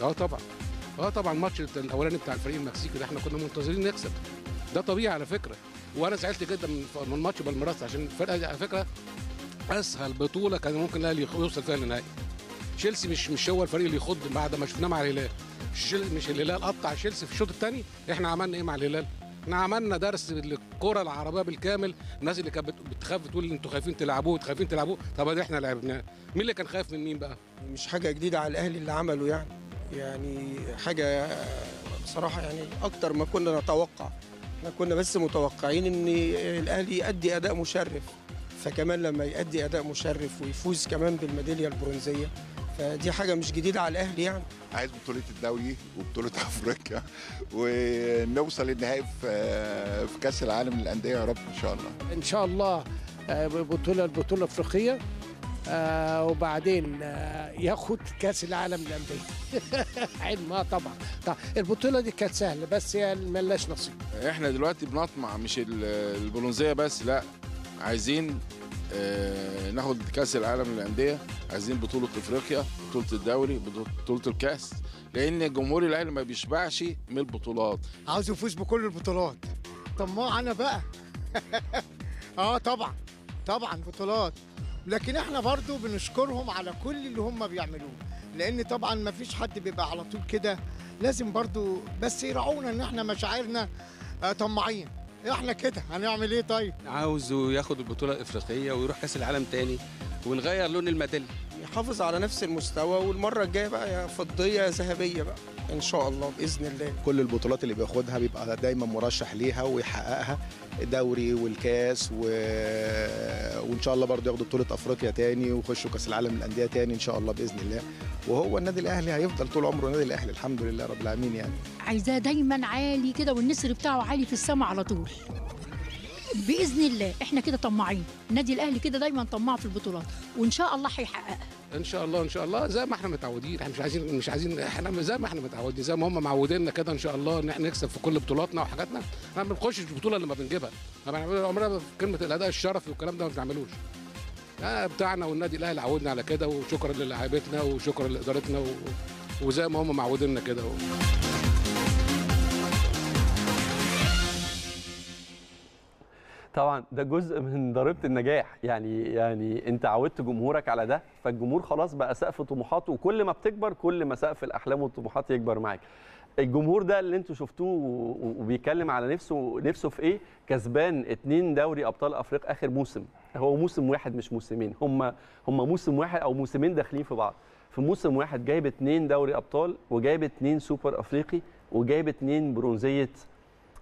اه طبعا اه طبعا الماتش الاولاني بتاع الفريق المكسيكي ده احنا كنا منتظرين نكسب ده طبيعي على فكره وانا زعلت جدا من ماتش بالمراسه عشان الفرقه على فكره اسهل بطوله كان ممكن الاهلي يوصل فيها للنهائي تشيلسي مش مش هو الفريق اللي يخض بعد ما شفناه مع الهلال مش الهلال قطع تشيلسي في الشوط الثاني احنا عملنا ايه مع الهلال احنا عملنا درس للكره العربيه بالكامل الناس اللي كانت بتخاف تقول انتوا خايفين تلعبوه خايفين تلعبوه طب احنا لعبناه مين اللي كان خايف من مين بقى مش حاجه جديده على الاهلي اللي عمله يعني يعني حاجه بصراحه يعني اكتر ما كنا نتوقع احنا كنا بس متوقعين ان الاهلي يؤدي اداء مشرف فكمان لما يؤدي اداء مشرف ويفوز كمان بالميداليه البرونزيه فدي حاجه مش جديده على الاهلي يعني عايز بطوله الدوري وبطوله افريقيا ونوصل للنهائي آه، في كاس العالم للانديه يا رب ان شاء الله ان شاء الله آه، بطوله البطوله الافريقيه آه، وبعدين ياخد كاس العالم للانديه حلم طبعا طبعا البطوله دي كانت سهله بس هي ملناش نصيب احنا دلوقتي بنطمع مش البرونزيه بس لا عايزين آه، ناخد كاس العالم للانديه عايزين بطوله افريقيا بطوله الدوري بطوله الكاس لان جمهور الاهلي ما بيشبعش من البطولات عاوز يفوز بكل البطولات طماع انا بقى اه طبعا طبعا بطولات لكن احنا برضو بنشكرهم على كل اللي هم بيعملوه لان طبعا ما فيش حد بيبقى على طول كده لازم برضو بس يراعونا ان احنا مشاعرنا آه، طماعين احنا كده هنعمل ايه طيب عاوزه ياخد البطوله الافريقيه ويروح كاس العالم تاني ونغير لون الميداليه يحافظ على نفس المستوى والمره الجايه بقى يا فضيه يا ذهبيه بقى ان شاء الله باذن الله كل البطولات اللي بياخدها بيبقى دايما مرشح ليها ويحققها دوري والكاس و... وان شاء الله برضه ياخدوا بطوله افريقيا تاني ويخشوا كاس العالم للانديه تاني ان شاء الله باذن الله وهو النادي الاهلي هيفضل طول عمره النادي الاهلي الحمد لله رب العالمين يعني عايزاه دايما عالي كده والنسر بتاعه عالي في السماء على طول باذن الله احنا كده طماعين النادي الاهلي كده دايما طماع في البطولات وان شاء الله هيحققها ان شاء الله ان شاء الله زي ما احنا متعودين احنا مش عايزين مش عايزين احنا زي ما احنا متعودين زي ما هم معوديننا كده ان شاء الله ان احنا نكسب في كل بطولاتنا وحاجاتنا احنا ما بنخشش البطوله اللي ما بنجيبها ما بنعملش عمرنا كلمه الاداء الشرفي والكلام ده ما بنعملوش بتاعنا والنادي الاهلي عودنا على كده وشكرا للاعيبتنا وشكرا لادارتنا وزي ما هم معوديننا كده طبعا ده جزء من ضريبه النجاح يعني يعني انت عودت جمهورك على ده فالجمهور خلاص بقى سقف طموحاته وكل ما بتكبر كل ما سقف الاحلام والطموحات يكبر معاك الجمهور ده اللي انتوا شفتوه وبيتكلم على نفسه نفسه في ايه كسبان اتنين دوري ابطال افريقيا اخر موسم هو موسم واحد مش موسمين هم هم موسم واحد او موسمين داخلين في بعض في موسم واحد جايب اتنين دوري ابطال وجايب اتنين سوبر افريقي وجايب اتنين برونزيه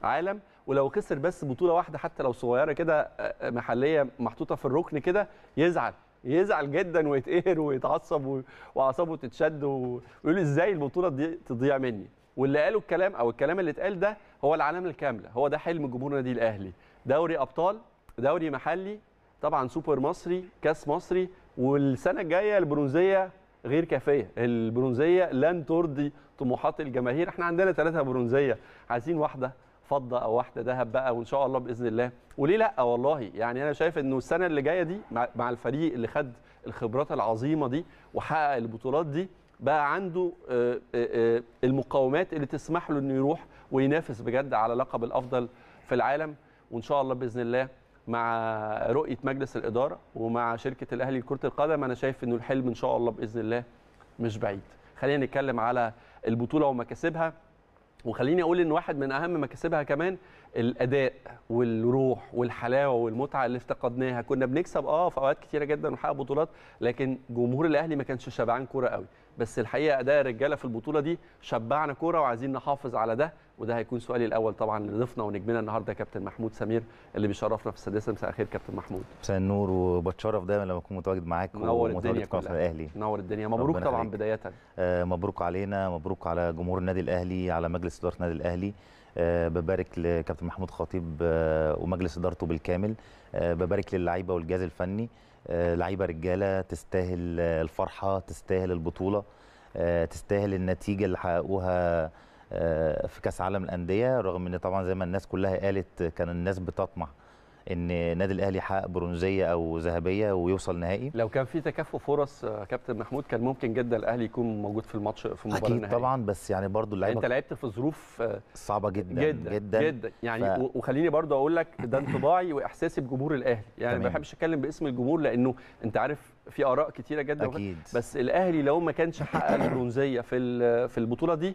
عالم ولو خسر بس بطوله واحده حتى لو صغيره كده آه، آه، محليه محطوطه في الركن كده يزعل يزعل جدا ويتقهر ويتعصب واعصابه تتشد ويقول ازاي البطوله دي تضيع مني واللي قاله الكلام او الكلام اللي اتقال ده هو العلامه الكامله هو ده حلم جمهور النادي الاهلي دوري ابطال دوري محلي طبعا سوبر مصري كاس مصري والسنه الجايه البرونزيه غير كافيه البرونزيه لن ترضي طموحات الجماهير احنا عندنا ثلاثه برونزيه عايزين واحده فضه او واحده ذهب بقى وان شاء الله باذن الله وليه لا والله يعني انا شايف انه السنه اللي جايه دي مع الفريق اللي خد الخبرات العظيمه دي وحقق البطولات دي بقى عنده آه، آه، آه، المقومات اللي تسمح له انه يروح وينافس بجد على لقب الافضل في العالم وان شاء الله باذن الله مع رؤيه مجلس الاداره ومع شركه الاهلي لكره القدم انا شايف انه الحلم ان شاء الله باذن الله مش بعيد خلينا نتكلم على البطوله ومكاسبها وخليني اقول ان واحد من اهم مكاسبها كمان الاداء والروح والحلاوه والمتعه اللي افتقدناها كنا بنكسب اه في اوقات كتيره جدا ونحقق بطولات لكن جمهور الاهلي ما كانش شبعان كوره قوي بس الحقيقه اداء الرجاله في البطوله دي شبعنا كوره وعايزين نحافظ على ده وده هيكون سؤالي الاول طبعا لضيفنا ونجمنا النهارده كابتن محمود سمير اللي بيشرفنا في السادسه مساء الخير كابتن محمود مساء النور وبتشرف دايما لما اكون متواجد معاك منور الدنيا في الاهلي منور الدنيا مبروك طبعا خليك. بدايه آه مبروك علينا مبروك على جمهور النادي الاهلي على مجلس اداره النادي الاهلي أه ببارك لكابتن محمود خطيب أه ومجلس ادارته بالكامل أه ببارك للعيبه والجهاز الفني آه، لعيبه رجاله تستاهل آه، الفرحه تستاهل البطوله آه، تستاهل النتيجه اللي حققوها في كاس عالم الانديه رغم ان طبعا زي ما الناس كلها قالت كان الناس بتطمع ان النادي الاهلي يحقق برونزيه او ذهبيه ويوصل نهائي لو كان في تكافؤ فرص كابتن محمود كان ممكن جدا الاهلي يكون موجود في الماتش في المباراه اكيد طبعا بس يعني برضو اللعيبه انت لعبت في ظروف آه، صعبه جدا جدا جدا, جدا. يعني ف... وخليني برضو اقول لك ده انطباعي واحساسي بجمهور الاهلي يعني ما بحبش اتكلم باسم الجمهور لانه انت عارف في اراء كتيره جدا أكيد. بس الاهلي لو ما كانش حقق البرونزيه في في البطوله دي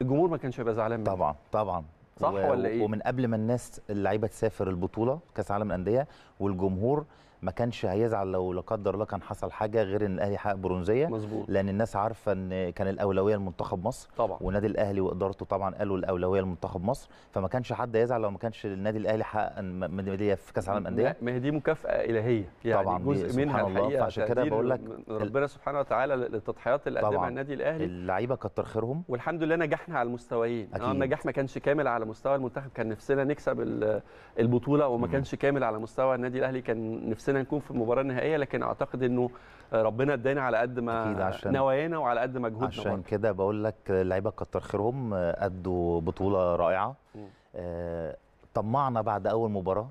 الجمهور ما كانش هيبقى زعلان طبعا طبعا صح و... ولا ايه ومن قبل ما الناس اللعيبه تسافر البطوله كاس عالم الانديه والجمهور ما كانش هيزعل لو لا قدر الله كان حصل حاجه غير ان الاهلي حقق برونزيه مظبوط لان الناس عارفه ان كان الاولويه لمنتخب مصر طبعا والنادي الاهلي وادارته طبعا قالوا الاولويه لمنتخب مصر فما كانش حد يزعل لو ما كانش النادي الاهلي حقق ميداليه في كاس العالم الانديه ما هي دي مكافاه الهيه يعني طبعا جزء منها الحقيقه عشان كده بقول لك ربنا سبحانه وتعالى للتضحيات اللي قدمها النادي الاهلي اللعيبه كتر خيرهم والحمد لله نجحنا على المستويين اه النجاح ما كانش كامل على مستوى المنتخب كان نفسنا نكسب البطوله وما كانش كامل على مستوى النادي الاهلي كان نفسنا نفسنا نكون في المباراه النهائيه لكن اعتقد انه ربنا ادانا على قد ما نوايانا وعلى قد مجهودنا عشان كده بقول لك اللعيبه كتر خيرهم ادوا بطوله رائعه آه، طمعنا بعد اول مباراه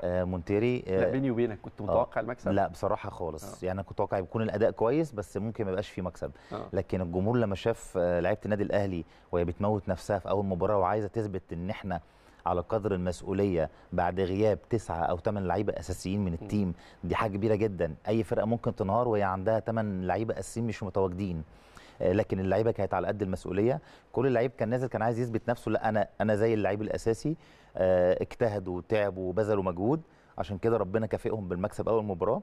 آه مونتيري آه لا بيني وبينك كنت آه، متوقع آه المكسب لا بصراحه خالص آه. يعني كنت متوقع يكون الاداء كويس بس ممكن ما يبقاش فيه مكسب آه. لكن الجمهور لما شاف آه، لعيبه النادي الاهلي وهي بتموت نفسها في اول مباراه وعايزه تثبت ان احنا على قدر المسؤوليه بعد غياب تسعه او ثمان لعيبه اساسيين من التيم دي حاجه كبيره جدا اي فرقه ممكن تنهار وهي عندها ثمان لعيبه اساسيين مش متواجدين آه، لكن اللعيبه كانت على قد المسؤوليه كل لعيب كان نازل كان عايز يثبت نفسه لا انا انا زي اللعيب الاساسي آه، اجتهدوا وتعبوا وبذلوا مجهود عشان كده ربنا كافئهم بالمكسب اول مباراه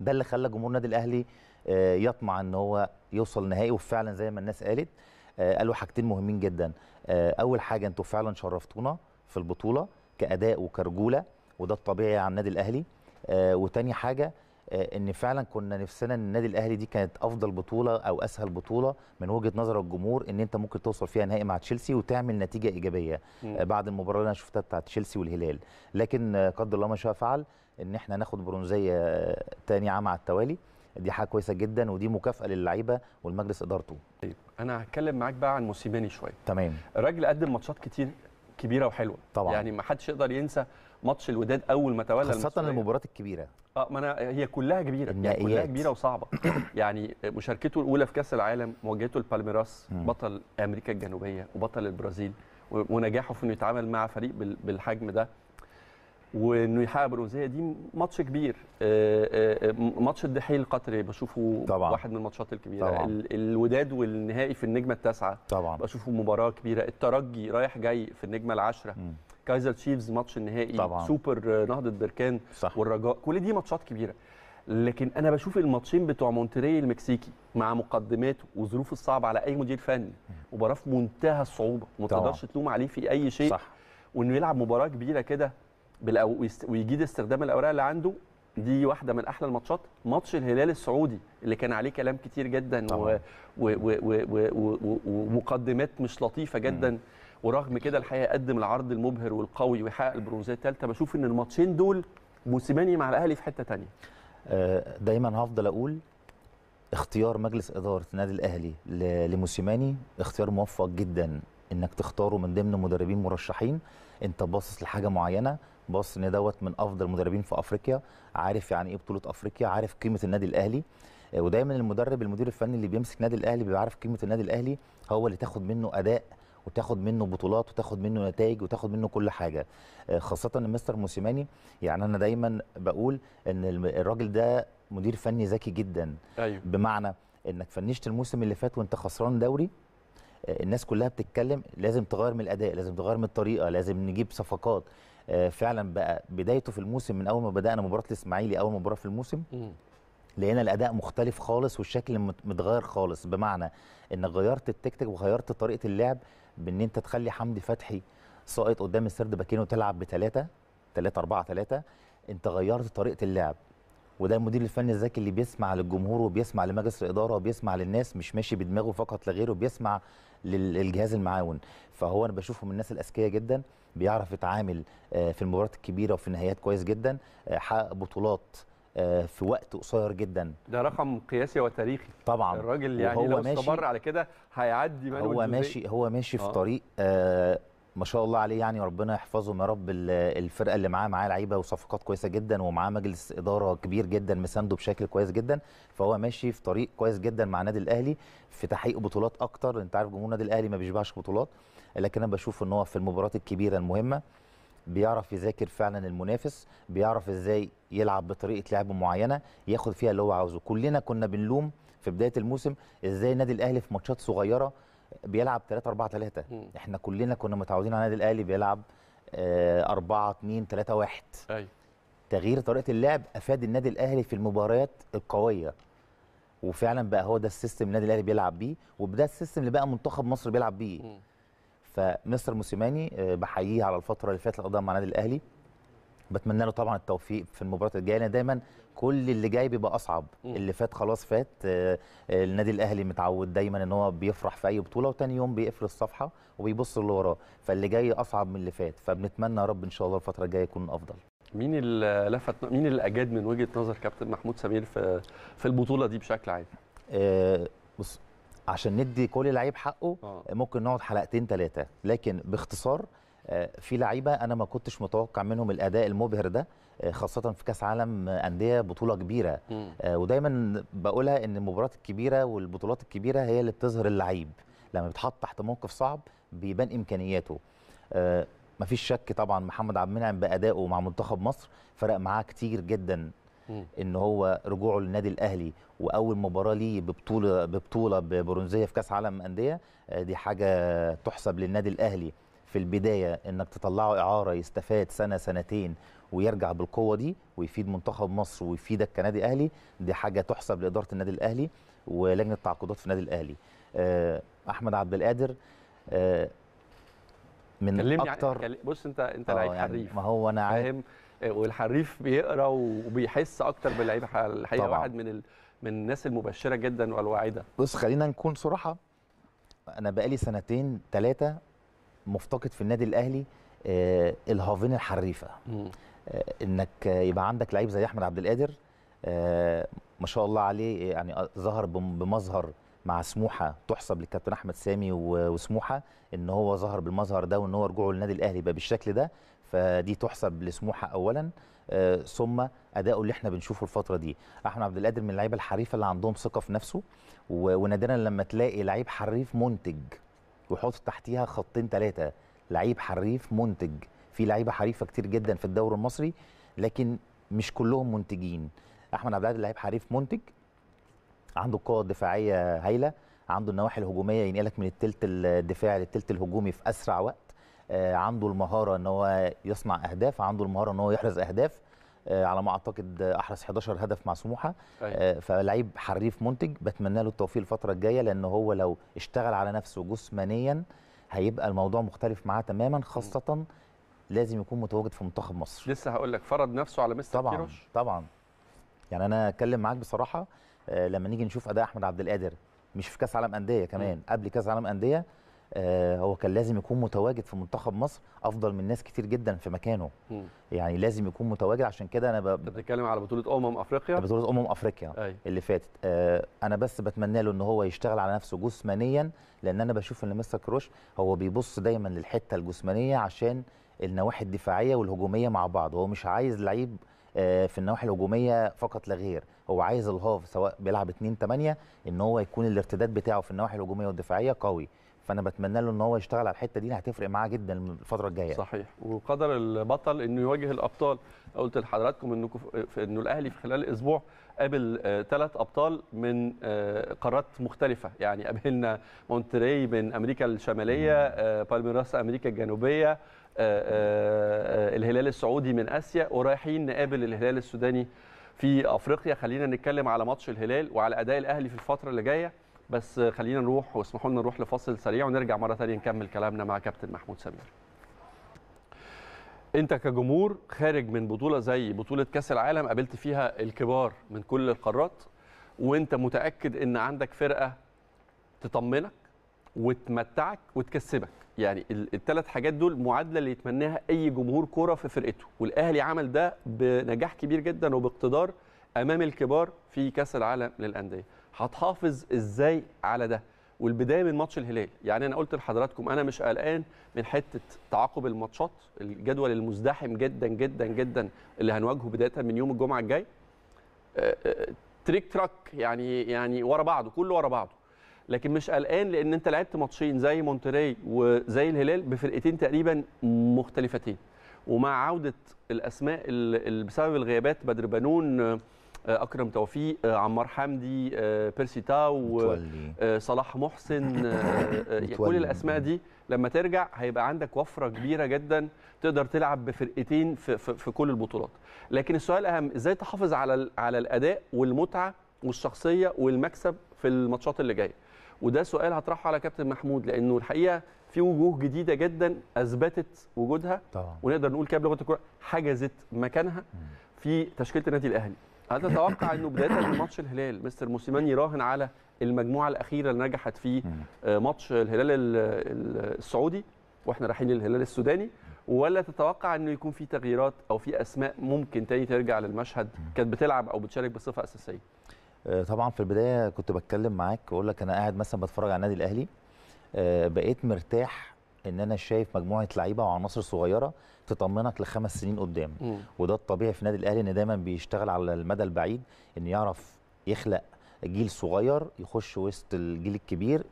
ده اللي خلى جمهور النادي الاهلي آه، يطمع ان هو يوصل نهائي وفعلا زي ما الناس قالت قالوا حاجتين مهمين جدا اول حاجه انتوا فعلا شرفتونا في البطوله كاداء وكرجوله وده الطبيعي على النادي الاهلي آه وتاني حاجه آه ان فعلا كنا نفسنا ان النادي الاهلي دي كانت افضل بطوله او اسهل بطوله من وجهه نظر الجمهور ان انت ممكن توصل فيها نهائي مع تشيلسي وتعمل نتيجه ايجابيه آه بعد المباراه اللي انا شفتها بتاعه تشيلسي والهلال لكن آه، قدر الله ما شاء فعل ان احنا ناخد برونزيه آه، تاني عام على التوالي دي حاجه كويسه جدا ودي مكافاه للعيبه والمجلس ادارته طيب انا هتكلم معاك بقى عن موسيماني شويه تمام الراجل قدم ماتشات كتير كبيره وحلوه طبعا يعني ما حدش يقدر ينسى ماتش الوداد اول ما تولى خاصه المباريات الكبيره اه ما انا هي كلها كبيره يعني كلها كبيره وصعبه يعني مشاركته الاولى في كاس العالم مواجهته لبالميراس بطل امريكا الجنوبيه وبطل البرازيل ونجاحه في انه يتعامل مع فريق بالحجم ده وانه يحقق برونزيه دي ماتش كبير آه، آه، آه، ماتش الدحيل القطري بشوفه طبعا. واحد من الماتشات الكبيره طبعا. الوداد والنهائي في النجمه التاسعه طبعا بشوفه مباراه كبيره الترجي رايح جاي في النجمه العاشره كايزر تشيفز ماتش النهائي طبعا. سوبر نهضه بركان صح. والرجاء كل دي ماتشات كبيره لكن انا بشوف الماتشين بتوع مونتري المكسيكي مع مقدماته وظروفه الصعبه على اي مدير فني مباراه في منتهى الصعوبه ما تقدرش تلوم عليه في اي شيء صح. وانه يلعب مباراه كبيره كده بالأو... ويجيد استخدام الاوراق اللي عنده دي واحده من احلى الماتشات ماتش الهلال السعودي اللي كان عليه كلام كتير جدا و... و... و... و... و... ومقدمات مش لطيفه جدا م. ورغم كده الحقيقه قدم العرض المبهر والقوي ويحقق البرونزيه الثالثه بشوف ان الماتشين دول موسيماني مع الاهلي في حته ثانيه آه، دايما هفضل اقول اختيار مجلس اداره النادي الاهلي لموسيماني اختيار موفق جدا انك تختاره من ضمن مدربين مرشحين انت باصص لحاجه معينه باص ان دوت من افضل المدربين في افريقيا عارف يعني ايه بطوله افريقيا عارف قيمه النادي الاهلي آه، ودايما المدرب المدير الفني اللي بيمسك نادي الاهلي بيبقى عارف قيمه النادي الاهلي هو اللي تاخد منه اداء وتاخد منه بطولات وتاخد منه نتائج وتاخد منه كل حاجه آه، خاصه ان مستر موسيماني يعني انا دايما بقول ان الراجل ده مدير فني ذكي جدا أيوه. بمعنى انك فنشت الموسم اللي فات وانت خسران دوري آه، الناس كلها بتتكلم لازم تغير من الاداء لازم تغير من الطريقه لازم نجيب صفقات آه، فعلا بقى بدايته في الموسم من اول ما بدانا مباراه الاسماعيلي اول مباراه في الموسم لقينا الاداء مختلف خالص والشكل متغير خالص بمعنى ان غيرت التكتيك وغيرت طريقه اللعب بان انت تخلي حمدي فتحي ساقط قدام السرد باكين وتلعب بثلاثه ثلاثه اربعه ثلاثه انت غيرت طريقه اللعب وده المدير الفني الذكي اللي بيسمع للجمهور وبيسمع لمجلس الاداره وبيسمع للناس مش ماشي بدماغه فقط لغيره بيسمع للجهاز المعاون فهو انا بشوفه من الناس الاذكياء جدا بيعرف يتعامل آه، في المباريات الكبيره وفي النهايات كويس جدا آه، حقق بطولات آه، في وقت قصير جدا ده رقم قياسي وتاريخي طبعا الراجل يعني لو استمر على كده هيعدي هو ماشي هو ماشي في آه. طريق آه ما شاء الله عليه يعني ربنا يحفظهم يا رب الفرقه اللي معاه معاه لعيبه وصفقات كويسه جدا ومعاه مجلس اداره كبير جدا مسانده بشكل كويس جدا فهو ماشي في طريق كويس جدا مع النادي الاهلي في تحقيق بطولات اكتر انت عارف جمهور النادي الاهلي ما بيشبعش بطولات لكن انا بشوف ان هو في المباريات الكبيره المهمه بيعرف يذاكر فعلا المنافس بيعرف ازاي يلعب بطريقه لعب معينه ياخد فيها اللي هو عاوزه كلنا كنا بنلوم في بدايه الموسم ازاي النادي الاهلي في ماتشات صغيره بيلعب 3 4 3 احنا كلنا كنا متعودين على النادي الاهلي بيلعب 4 2 3 1 ايوه تغيير طريقه اللعب افاد النادي الاهلي في المباريات القويه وفعلا بقى هو ده السيستم النادي الاهلي بيلعب بيه وده السيستم اللي بقى منتخب مصر بيلعب بيه فمستر موسيماني آه، بحييه على الفتره اللي فاتت اللي قضاها مع النادي الاهلي بتمنى له طبعا التوفيق في المباريات الجايه لان دايما كل اللي جاي بيبقى اصعب اللي فات خلاص فات آه، آه، النادي الاهلي متعود دايما ان هو بيفرح في اي بطوله وتاني يوم بيقفل الصفحه وبيبص اللي وراه فاللي جاي اصعب من اللي فات فبنتمنى يا رب ان شاء الله الفتره الجايه يكون افضل مين اللي لفت مين اللي اجاد من وجهه نظر كابتن محمود سمير في في البطوله دي بشكل عام أه بص عشان ندي كل لعيب حقه آه. ممكن نقعد حلقتين ثلاثه لكن باختصار آه، في لعيبه انا ما كنتش متوقع منهم الاداء المبهر ده آه، خاصه في كاس عالم انديه بطوله كبيره آه، ودايما بقولها ان المباريات الكبيره والبطولات الكبيره هي اللي بتظهر اللعيب لما بيتحط تحت موقف صعب بيبان امكانياته آه، مفيش شك طبعا محمد عبد المنعم بادائه مع منتخب مصر فرق معاه كتير جدا ان هو رجوعه للنادي الاهلي واول مباراه ليه ببطوله ببطوله برونزيه في كاس عالم انديه دي حاجه تحسب للنادي الاهلي في البدايه انك تطلعه اعاره يستفاد سنه سنتين ويرجع بالقوه دي ويفيد منتخب مصر ويفيدك كنادي اهلي دي حاجه تحسب لاداره النادي الاهلي ولجنه التعاقدات في النادي الاهلي آه، احمد عبد القادر آه، من كلمني يعني، اكتر يعني بص انت انت آه، لعيب يعني حريف ما هو انا فاهم والحريف بيقرا وبيحس اكتر باللعيب الحقيقه طبعا. واحد من ال... من الناس المبشره جدا والواعده بص خلينا نكون صراحه انا بقالي سنتين ثلاثه مفتقد في النادي الاهلي الهافين الحريفه آه، انك يبقى عندك لعيب زي احمد عبد القادر آه، ما شاء الله عليه يعني ظهر بمظهر مع سموحه تحسب للكابتن احمد سامي وسموحه ان هو ظهر بالمظهر ده وان هو رجوعه للنادي الاهلي بقى بالشكل ده فدي تحسب لسموحه اولا آه، ثم اداؤه اللي احنا بنشوفه الفتره دي احمد عبد القادر من اللعيبه الحريفه اللي عندهم ثقه في نفسه ونادرا لما تلاقي لعيب حريف منتج وحط تحتيها خطين ثلاثه لعيب حريف منتج في لعيبه حريفه كتير جدا في الدوري المصري لكن مش كلهم منتجين احمد عبد العزيز لعيب حريف منتج عنده قوه دفاعيه هايله عنده النواحي الهجوميه ينقلك من الثلث الدفاعي للثلث الهجومي في اسرع وقت آه، عنده المهاره ان هو يصنع اهداف عنده المهاره ان هو يحرز اهداف آه، على ما اعتقد احرز 11 هدف مع سموحه أيوة. آه، فلعيب حريف منتج بتمنى له التوفيق الفتره الجايه لان هو لو اشتغل على نفسه جسمانيا هيبقى الموضوع مختلف معاه تماما خاصه لازم يكون متواجد في منتخب مصر لسه هقول لك فرض نفسه على مستر طبعا كيروش طبعا يعني انا اتكلم معاك بصراحه آه، لما نيجي نشوف اداء احمد عبد القادر مش في كاس عالم انديه كمان م. قبل كاس عالم انديه آه، هو كان لازم يكون متواجد في منتخب مصر افضل من ناس كتير جدا في مكانه م. يعني لازم يكون متواجد عشان كده انا ب... بتتكلم على بطوله امم افريقيا بطوله امم افريقيا أي. اللي فاتت آه، انا بس بتمنى له ان هو يشتغل على نفسه جسمانيا لان انا بشوف ان مستر كروش هو بيبص دايما للحته الجسمانيه عشان النواحي الدفاعيه والهجوميه مع بعض هو مش عايز لعيب آه، في النواحي الهجوميه فقط لا غير هو عايز الهاف سواء بيلعب 2 8 ان هو يكون الارتداد بتاعه في النواحي الهجوميه والدفاعيه قوي فانا بتمنى له ان هو يشتغل على الحته دي هتفرق معاه جدا الفتره الجايه صحيح وقدر البطل انه يواجه الابطال قلت لحضراتكم انكم انه الاهلي في خلال اسبوع قابل ثلاث آه، ابطال من آه، قارات مختلفه يعني قابلنا مونتري من امريكا الشماليه بالميراس امريكا الجنوبيه آه، آه، آه، الهلال السعودي من اسيا ورايحين نقابل الهلال السوداني في افريقيا خلينا نتكلم على ماتش الهلال وعلى اداء الاهلي في الفتره اللي جايه بس خلينا نروح واسمحوا لنا نروح لفاصل سريع ونرجع مره ثانيه نكمل كلامنا مع كابتن محمود سمير انت كجمهور خارج من بطوله زي بطوله كاس العالم قابلت فيها الكبار من كل القارات وانت متاكد ان عندك فرقه تطمنك وتمتعك وتكسبك يعني الثلاث حاجات دول معادله اللي يتمناها اي جمهور كوره في فرقته والاهلي عمل ده بنجاح كبير جدا وباقتدار امام الكبار في كاس العالم للانديه هتحافظ ازاي على ده والبدايه من ماتش الهلال يعني انا قلت لحضراتكم انا مش قلقان من حته تعاقب الماتشات الجدول المزدحم جدا جدا جدا اللي هنواجهه بدايه من يوم الجمعه الجاي أه، أه، تريك تراك يعني يعني ورا بعضه كله ورا بعضه لكن مش قلقان لان انت لعبت ماتشين زي مونتري وزي الهلال بفرقتين تقريبا مختلفتين ومع عوده الاسماء اللي بسبب الغيابات بدر بنون آه، اكرم توفيق آه، عمار حمدي آه، بيرسي تاو صلاح محسن كل الاسماء دي لما ترجع هيبقى عندك وفره كبيره جدا تقدر تلعب بفرقتين في, في, في كل البطولات لكن السؤال الاهم ازاي تحافظ على على الاداء والمتعه والشخصيه والمكسب في الماتشات اللي جايه وده سؤال هطرحه على كابتن محمود لانه الحقيقه في وجوه جديده جدا اثبتت وجودها طبعا. ونقدر نقول كده بلغه الكوره حجزت مكانها في تشكيله النادي الاهلي هل تتوقع انه بدايه ماتش الهلال مستر موسيماني راهن على المجموعه الاخيره اللي نجحت في آه، ماتش الهلال السعودي واحنا رايحين للهلال السوداني ولا تتوقع انه يكون في تغييرات او في اسماء ممكن تاني ترجع للمشهد كانت بتلعب او بتشارك بصفه اساسيه آه، طبعا في البدايه كنت بتكلم معاك واقول لك انا قاعد مثلا بتفرج على النادي الاهلي آه، بقيت مرتاح ان انا شايف مجموعه لعيبه وعناصر صغيره تطمنك لخمس سنين قدام م. وده الطبيعي في النادي الاهلي ان دايما بيشتغل على المدى البعيد ان يعرف يخلق جيل صغير يخش وسط الجيل الكبير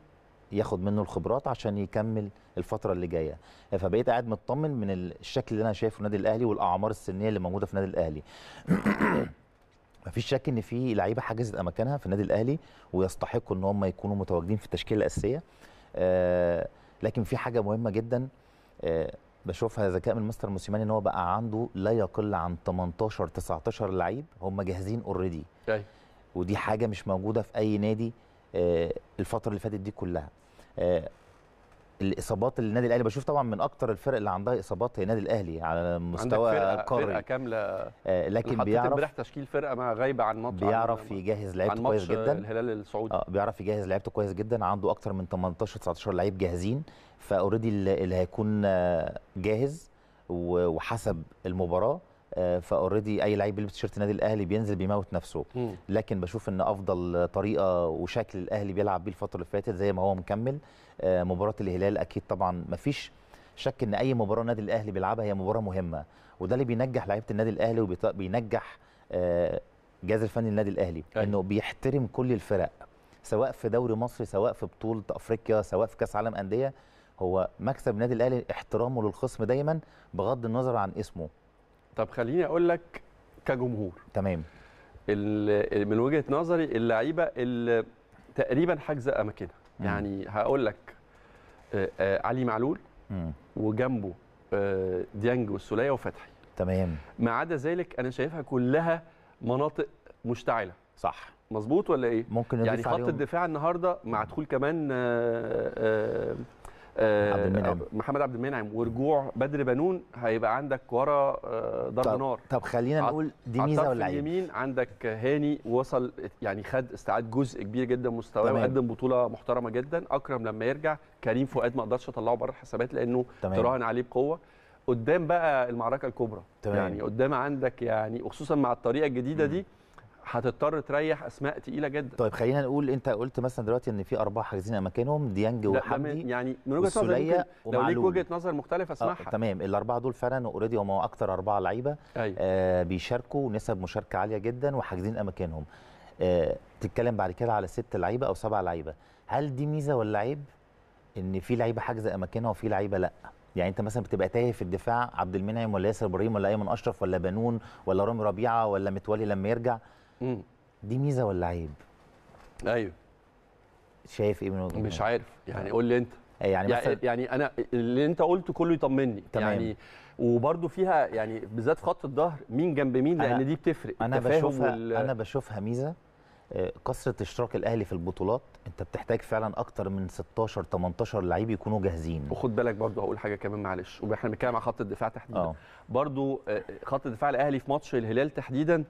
ياخد منه الخبرات عشان يكمل الفتره اللي جايه فبقيت قاعد مطمن من الشكل اللي انا شايفه في النادي الاهلي والاعمار السنيه اللي موجوده في النادي الاهلي مفيش شك ان في لعيبه حجزت اماكنها في النادي الاهلي ويستحقوا ان هم يكونوا متواجدين في التشكيله الاساسيه آه، لكن في حاجه مهمه جدا آه، بشوفها ذكاء من مستر موسيماني ان هو بقى عنده لا يقل عن 18 19 لعيب هم جاهزين اوريدي طيب. ودي حاجه مش موجوده في اي نادي آه، الفتره اللي فاتت دي كلها الاصابات اللي النادي الاهلي بشوف طبعا من اكتر الفرق اللي عندها اصابات هي النادي الاهلي على مستوى فرقة قاري فرقه كامله آه لكن بيعرف امبارح تشكيل فرقه ما غايبه عن ماتش بيعرف عن يجهز لعيبته كويس جدا الهلال السعودي اه بيعرف يجهز لعيبته كويس جدا عنده اكتر من 18 19 لعيب جاهزين فاوريدي اللي هيكون آه، جاهز وحسب المباراه فاوريدي اي لعيب بيلبس تيشيرت النادي الاهلي بينزل بيموت نفسه م. لكن بشوف ان افضل طريقه وشكل الاهلي بيلعب بيه الفتره اللي فاتت زي ما هو مكمل آه، مباراه الهلال اكيد طبعا ما فيش شك ان اي مباراه النادي الاهلي بيلعبها هي مباراه مهمه وده اللي بينجح لعيبه النادي الاهلي وبينجح الجهاز آه، الفني للنادي الاهلي أي. أيوة. انه بيحترم كل الفرق سواء في دوري مصر سواء في بطوله افريقيا سواء في كاس عالم انديه هو مكسب النادي الاهلي احترامه للخصم دايما بغض النظر عن اسمه طب خليني اقول لك كجمهور تمام من وجهه نظري اللعيبه اللي تقريبا حاجزه اماكنها يعني هقول لك آه، آه، علي معلول مم. وجنبه آه، ديانج والسوليه وفتحي تمام ما عدا ذلك انا شايفها كلها مناطق مشتعله صح مظبوط ولا ايه ممكن يعني خط الدفاع النهارده مع دخول كمان آآ آآ عبد آه، آه، محمد عبد المنعم ورجوع بدر بنون هيبقى عندك ورا آه، ضرب نار طب خلينا نقول دي ميزه ولا عيب اليمين عندك هاني وصل يعني خد استعاد جزء كبير جدا مستواه وقدم بطوله محترمه جدا اكرم لما يرجع كريم فؤاد ما اقدرش اطلعه بره الحسابات لانه تراهن عليه بقوه قدام بقى المعركه الكبرى تمام. يعني قدام عندك يعني وخصوصا مع الطريقه الجديده م. دي هتضطر تريح اسماء تقيله جدا طيب خلينا نقول انت قلت مثلا دلوقتي ان في اربعه حاجزين اماكنهم ديانج وحمدي يعني من وجهه نظري لو ليك وجهه نظر مختلفه آه، اسمعها آه تمام الاربعه دول فعلا اوريدي هم اكتر اربعه لعيبه أيوة. آه بيشاركوا نسب مشاركه عاليه جدا وحاجزين اماكنهم آه تتكلم بعد كده على ست لعيبه او سبع لعيبه هل دي ميزه ولا عيب ان في لعيبه حاجزه اماكنها وفي لعيبه لا يعني انت مثلا بتبقى تايه في الدفاع عبد المنعم ولا ياسر ابراهيم ولا ايمن اشرف ولا بنون ولا رامي ربيعه ولا متولي لما يرجع مم. دي ميزه ولا عيب ايوه شايف ايه من وجهه مش عارف يعني قول لي انت يعني, يعني مثلا يعني انا اللي انت قلته كله يطمني تمام. يعني وبرده فيها يعني بالذات خط الظهر مين جنب مين لان دي بتفرق انا بشوفها وال... انا بشوفها ميزه آه، كثره اشتراك الاهلي في البطولات انت بتحتاج فعلا اكتر من 16 18 لعيب يكونوا جاهزين وخد بالك برضو هقول حاجه كمان معلش واحنا بنتكلم على خط الدفاع تحديدا اه. برضو آه، خط الدفاع الاهلي في ماتش الهلال تحديدا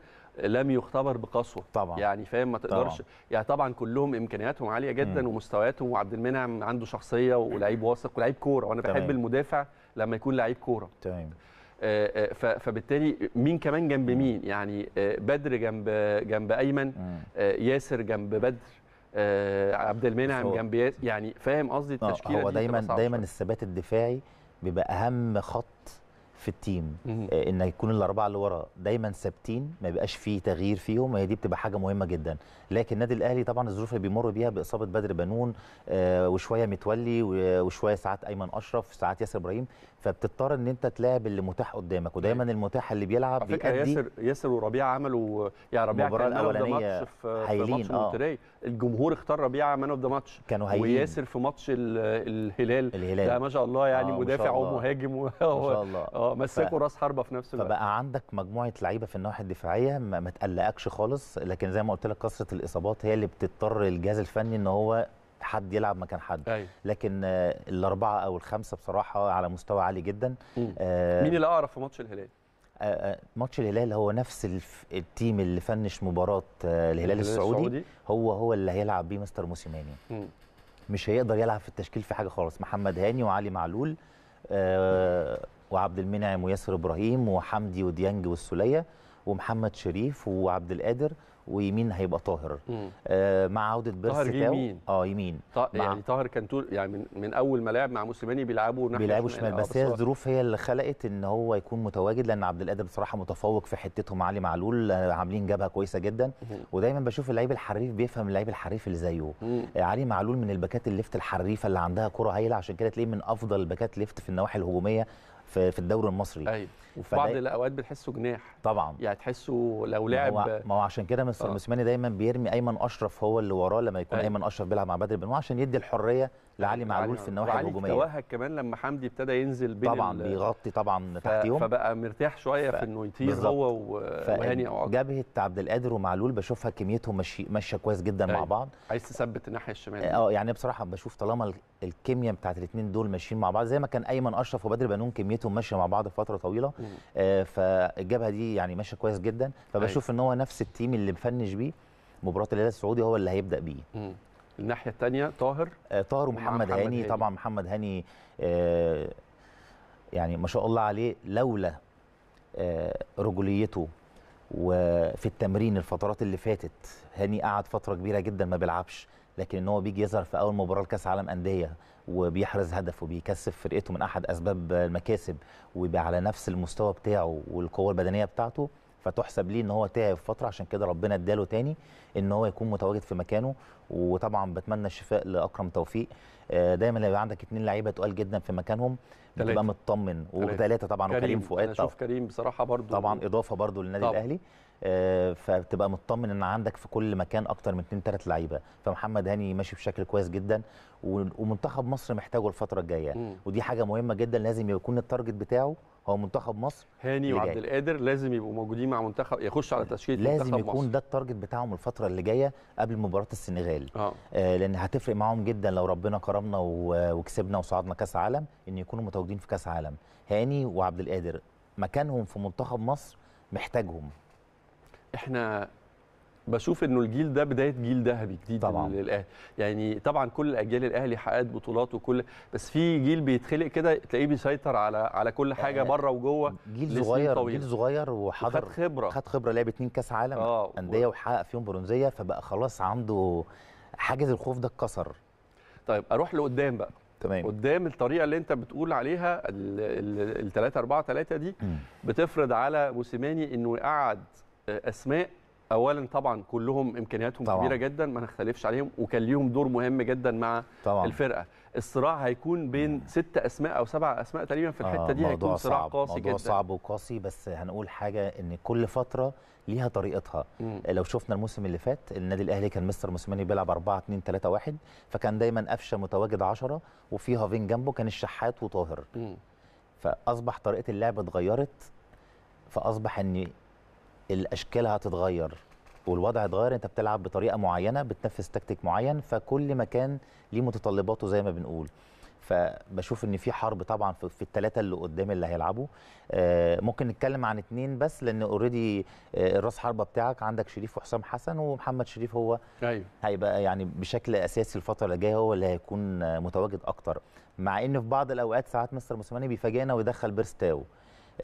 لم يختبر بقسوه طبعا يعني فاهم ما تقدرش طبعا. يعني طبعا كلهم امكانياتهم عاليه جدا مم. ومستوياتهم وعبد المنعم عنده شخصيه ولعيب واثق ولعيب كوره وانا بحب المدافع لما يكون لعيب كوره تمام آه، آه، فبالتالي مين كمان جنب مين يعني آه، بدر جنب جنب ايمن ياسر جنب بدر عبد المنعم جنب ياسر يعني فاهم قصدي التشكيله هو دايما دايما الثبات الدفاعي بيبقى اهم خط في التيم آه، ان يكون الاربعه اللي ورا دايما ثابتين ما يبقاش فيه تغيير فيهم هي دي بتبقى حاجه مهمه جدا لكن النادي الاهلي طبعا الظروف اللي بيمر بيها باصابه بدر بنون آه، وشويه متولي وشويه ساعات ايمن اشرف ساعات ياسر ابراهيم فبتضطر ان انت تلاعب اللي متاح قدامك أيوة. ودايما المتاح اللي بيلعب بيأدي ياسر ياسر وربيعه عملوا يعني ربيعه كان مان اوف ماتش في ماتش آه. الجمهور اختار ربيعه مان اوف ذا ماتش كانوا هايلين وياسر في ماتش الهلال الهلال ده ما شاء الله يعني آه مدافع ومهاجم و... ما شاء الله اه مسكوا ف... راس حربه في نفس الوقت فبقى عندك مجموعه لعيبه في الناحيه الدفاعيه ما, ما تقلقكش خالص لكن زي ما قلت لك كثره الاصابات هي اللي بتضطر الجهاز الفني ان هو حد يلعب مكان حد أيوة. لكن آه، الاربعه او الخمسه بصراحه على مستوى عالي جدا آه مين اللي اقرب في ماتش الهلال آه، آه، ماتش الهلال هو نفس التيم اللي فنش مباراه الهلال السعودي, السعودي هو هو اللي هيلعب بيه مستر موسيماني مش هيقدر يلعب في التشكيل في حاجه خالص محمد هاني وعلي معلول وعبد المنعم وياسر ابراهيم وحمدي وديانج والسوليه ومحمد شريف وعبد القادر ويمين هيبقى طاهر آه، مع عوده بيرس طاهر يمين اه يمين مع... يعني طاهر كان طول يعني من, من اول ما لعب مع موسيماني بيلعبوا ناحيه بيلعبوا شمال آه، بس هي الظروف هي اللي خلقت ان هو يكون متواجد لان عبد القادر بصراحه متفوق في حتته مع علي معلول آه، عاملين جبهه كويسه جدا مم. ودايما بشوف اللعيب الحريف بيفهم اللعيب الحريف اللي زيه آه علي معلول من الباكات الليفت الحريفه اللي عندها كره هايله عشان كده تلاقيه من افضل الباكات ليفت في النواحي الهجوميه في في الدوري المصري ايوه وفي بعض الاوقات بتحسه جناح طبعا يعني تحسه لو لعب ما هو, ما هو عشان كده مستر آه. موسيماني دايما بيرمي ايمن اشرف هو اللي وراه لما يكون أيوة. ايمن اشرف بيلعب مع بدر بن عشان يدي الحريه لعلي معلول في النواحي الهجوميه توهج كمان لما حمدي ابتدى ينزل بين طبعا بيغطي طبعا تحتيهم فبقى مرتاح شويه ف... في انه يطير هو وهاني او جبهه عبد القادر ومعلول بشوفها كميتهم ماشيه مش... كويس جدا أي. مع أيوة. بعض عايز تثبت الناحيه الشمال اه, آه، يعني بصراحه بشوف طالما الكيمياء بتاعت الاثنين دول ماشيين مع بعض زي ما كان ايمن اشرف وبدر بنون كميتهم ماشيه مع بعض فتره طويله آه فالجبهه دي يعني ماشيه كويس جدا فبشوف أي. أيوة. ان هو نفس التيم اللي مفنش بيه مباراه الهلال السعودي هو اللي هيبدا بيه الناحيه الثانيه طاهر آه طاهر ومحمد هاني. هاني طبعا محمد هاني آه يعني ما شاء الله عليه لولا آه رجوليته وفي التمرين الفترات اللي فاتت هاني قعد فتره كبيره جدا ما بيلعبش لكن ان هو بيجي يظهر في اول مباراه لكاس عالم انديه وبيحرز هدف وبيكسب فرقته من احد اسباب المكاسب ويبقى على نفس المستوى بتاعه والقوه البدنيه بتاعته فتحسب ليه ان هو تعب فتره عشان كده ربنا اداله تاني ان هو يكون متواجد في مكانه وطبعا بتمنى الشفاء لاكرم توفيق آه، دايما يبقى عندك اثنين لعيبه تقال جدا في مكانهم بتبقى مطمن وثلاثه طبعا كريم وكريم فؤاد انا اشوف كريم بصراحه برضو طبعا اضافه برضو للنادي الاهلي آه، فبتبقى مطمن ان عندك في كل مكان اكتر من 2 3 لعيبه فمحمد هاني ماشي بشكل كويس جدا ومنتخب مصر محتاجه الفتره الجايه ودي حاجه مهمه جدا لازم يكون التارجت بتاعه هو منتخب مصر هاني وعبد القادر لازم يبقوا موجودين مع منتخب يخش على تشكيله منتخب مصر لازم يكون ده التارجت بتاعهم الفتره اللي جايه قبل مباراه السنغال آه. آه لان هتفرق معاهم جدا لو ربنا كرمنا وكسبنا وصعدنا كاس عالم ان يكونوا متواجدين في كاس عالم هاني وعبد القادر مكانهم في منتخب مصر محتاجهم احنا بشوف انه الجيل ده بدايه جيل ذهبي جديد طبعا للاهلي يعني طبعا كل اجيال الاهلي حققت بطولات وكل بس في جيل بيتخلق كده تلاقيه بيسيطر على على كل حاجه آه بره وجوه جيل صغير طويل. جيل صغير وحضر خد خبره خد خبره لعب اتنين كاس عالم آه انديه و... وحقق فيهم برونزيه فبقى خلاص عنده حاجز الخوف ده اتكسر طيب اروح لقدام بقى تمام قدام الطريقه اللي انت بتقول عليها ال 3 4 3 دي م. بتفرض على موسيماني انه يقعد اسماء اولا طبعا كلهم امكانياتهم طبعا. كبيره جدا ما نختلفش عليهم وكان ليهم دور مهم جدا مع طبعا. الفرقه الصراع هيكون بين ست اسماء او سبع اسماء تقريبا في الحته آه، دي هيكون صراع صعب. قاسي موضوع جدا موضوع صعب وقاسي بس هنقول حاجه ان كل فتره ليها طريقتها مم. لو شفنا الموسم اللي فات النادي الاهلي كان مستر موسيماني بيلعب 4 2 3 1 فكان دايما قفشه متواجد 10 وفي هافين جنبه كان الشحات وطاهر مم. فاصبح طريقه اللعب اتغيرت فاصبح ان الاشكال هتتغير والوضع اتغير انت بتلعب بطريقه معينه بتنفذ تكتيك معين فكل مكان ليه متطلباته زي ما بنقول فبشوف ان في حرب طبعا في الثلاثه اللي قدام اللي هيلعبوا آه، ممكن نتكلم عن اثنين بس لان اوريدي آه، الراس حربه بتاعك عندك شريف وحسام حسن ومحمد شريف هو أيوه. هيبقى يعني بشكل اساسي الفتره اللي جايه هو اللي هيكون آه، متواجد اكتر مع ان في بعض الاوقات ساعات مستر موسيماني بيفاجئنا ويدخل بيرستاو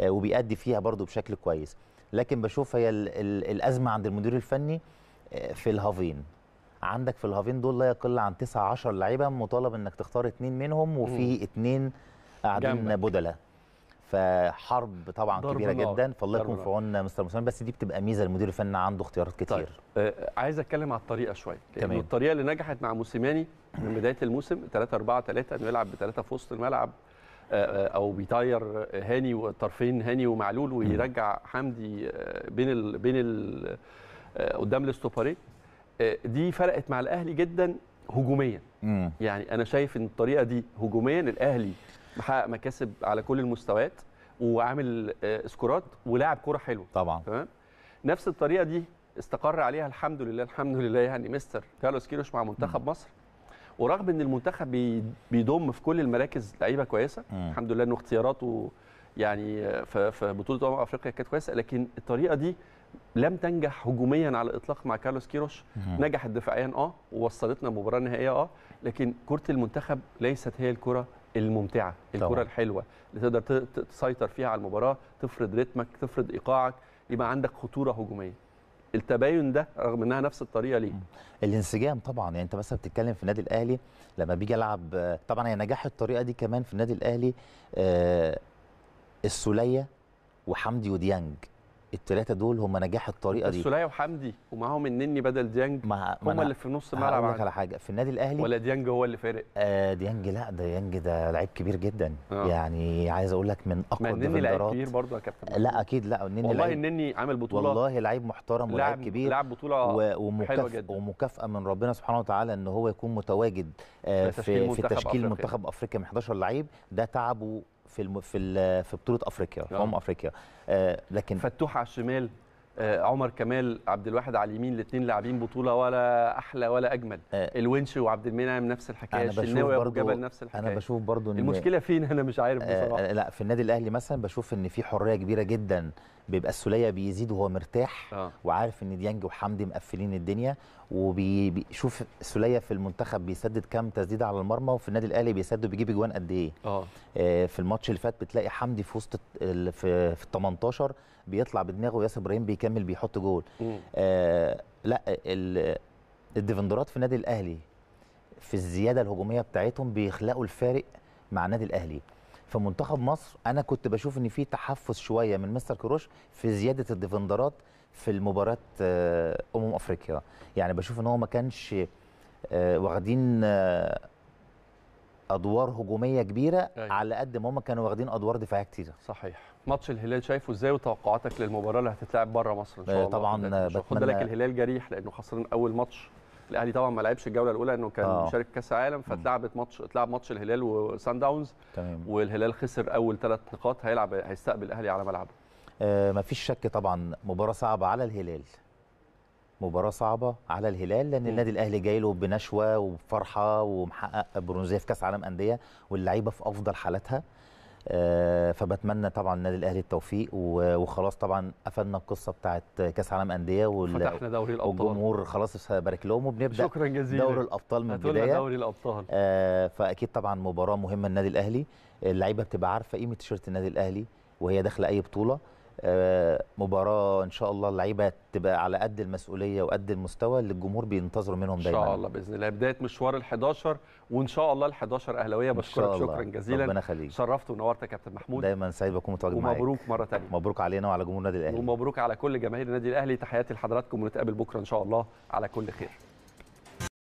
وبيأدي فيها برضو بشكل كويس لكن بشوف هي الازمه عند المدير الفني آه، في الهافين عندك في الهافين دول لا يقل عن 9 10 لعيبه مطالب انك تختار اثنين منهم وفي اثنين قاعدين بدله فحرب طبعا كبيره جدا فالله يكون في عوننا مستر مسلم بس دي بتبقى ميزه المدير الفني عنده اختيارات طيب، كتير طيب. آه عايز اتكلم على الطريقه شويه تمام الطريقه اللي نجحت مع موسيماني من بدايه الموسم 3 4 3 انه يلعب بثلاثه في وسط الملعب او بيطير هاني والطرفين هاني ومعلول ويرجع حمدي آه، بين الـ بين الـ آه، قدام الاستوباريه آه، دي فرقت مع الاهلي جدا هجوميا يعني انا شايف ان الطريقه دي هجوميا الاهلي محقق مكاسب على كل المستويات وعامل سكورات ولاعب كوره حلوه طبعا تمام نفس الطريقه دي استقر عليها الحمد لله الحمد لله يعني مستر كارلوس كيروش مع منتخب مصر ورغم ان المنتخب بيضم في كل المراكز لعيبه كويسه مم. الحمد لله انه اختياراته يعني في بطوله امم افريقيا كانت كويسه لكن الطريقه دي لم تنجح هجوميا على الاطلاق مع كارلوس كيروش مم. نجحت دفاعيا اه ووصلتنا مباراة نهائيه اه لكن كره المنتخب ليست هي الكره الممتعه الكره الحلوه اللي تقدر تسيطر فيها على المباراه تفرض رتمك تفرض ايقاعك يبقى عندك خطوره هجوميه التباين ده رغم انها نفس الطريقه ليه الانسجام طبعا يعني انت مثلا بتتكلم في النادي الاهلي لما بيجي العب طبعا هي نجاح الطريقه دي كمان في النادي الاهلي آه، السوليه وحمدي وديانج الثلاثه دول هم نجاح الطريقه دي السوليه وحمدي ومعاهم النني بدل ديانج مع... هم اللي في نص الملعب هقول على حاجه في النادي الاهلي ولا ديانج هو اللي فارق آه ديانج لا ده ديانج ده لعيب كبير جدا آه. يعني عايز اقول لك من اقوى النني لعيب كبير برضه يا كابتن لا اكيد لا النني والله لعب... النني عامل بطوله والله لعيب محترم ولعيب كبير لعب بطوله و... جدا. ومكافاه من ربنا سبحانه وتعالى ان هو يكون متواجد آه في, في تشكيل منتخب افريقيا من 11 لعيب ده تعبه في الم... في ال... في بطوله افريقيا آه. امم افريقيا آه لكن فتوح على الشمال آه، عمر كمال عبد الواحد على اليمين الاثنين لاعبين بطوله ولا احلى ولا اجمل آه. الونش وعبد المنعم نفس الحكايه الشناوي ابو جبل نفس الحكايه انا بشوف برضو إن المشكله فين انا مش عارف آه، بصراحه آه لا في النادي الاهلي مثلا بشوف ان في حريه كبيره جدا بيبقى السوليه بيزيد وهو مرتاح آه. وعارف ان ديانج وحمدي مقفلين الدنيا وبيشوف السوليه في المنتخب بيسدد كام تسديده على المرمى وفي النادي الاهلي بيسدد بيجيب اجوان قد ايه آه. آه في الماتش اللي فات بتلاقي حمدي في وسط في, في ال 18 بيطلع بدماغه ياسر ابراهيم بيكمل بيحط جول آه لا الديفندرات في النادي الاهلي في الزياده الهجوميه بتاعتهم بيخلقوا الفارق مع النادي الاهلي فمنتخب مصر انا كنت بشوف ان في تحفظ شويه من مستر كروش في زياده الديفندرات في المباراه آه، امم افريقيا يعني بشوف ان هو ما كانش آه، واخدين آه، ادوار هجوميه كبيره أيوة. على قد ما هم كانوا واخدين ادوار دفاعيه كتيره صحيح ماتش الهلال شايفه ازاي وتوقعاتك للمباراه اللي هتتلعب بره مصر ان شاء آه، الله طبعا خد بالك الهلال جريح لانه خسران اول ماتش الاهلي طبعا ما لعبش الجوله الاولى انه كان أوه. مشارك كاس عالم فاتلعبت ماتش اتلعب ماتش الهلال وسان داونز تمام. والهلال خسر اول ثلاث نقاط هيلعب هيستقبل الاهلي على ملعبه آه مفيش شك طبعا مباراه صعبه على الهلال مباراه صعبه على الهلال لان النادي الاهلي جاي له بنشوه وبفرحه ومحقق برونزيه في كاس عالم انديه واللعيبه في افضل حالاتها آه، فبتمنى طبعا النادي الاهلي التوفيق وخلاص طبعا قفلنا القصه بتاعه كاس عالم انديه وال... فتحنا دوري الابطال والجمهور خلاص بارك لهم وبنبدا شكرا جزيلا دوري الابطال من البدايه دوري الابطال آه فاكيد طبعا مباراه مهمه النادي الاهلي اللعيبه بتبقى عارفه قيمه تيشيرت النادي الاهلي وهي داخله اي بطوله مباراه ان شاء الله اللعيبه تبقى على قد المسؤوليه وقد المستوى اللي الجمهور بينتظره منهم دايما ان شاء الله باذن الله بدايه مشوار ال11 وان شاء الله ال11 اهلاويه بشكرك شكرا جزيلا ربنا خليك شرفت ونورت يا كابتن محمود دايما سعيد بكون متواجد معاك ومبروك مره ثانيه مبروك علينا وعلى جمهور النادي الاهلي ومبروك على كل جماهير النادي الاهلي تحياتي لحضراتكم ونتقابل بكره ان شاء الله على كل خير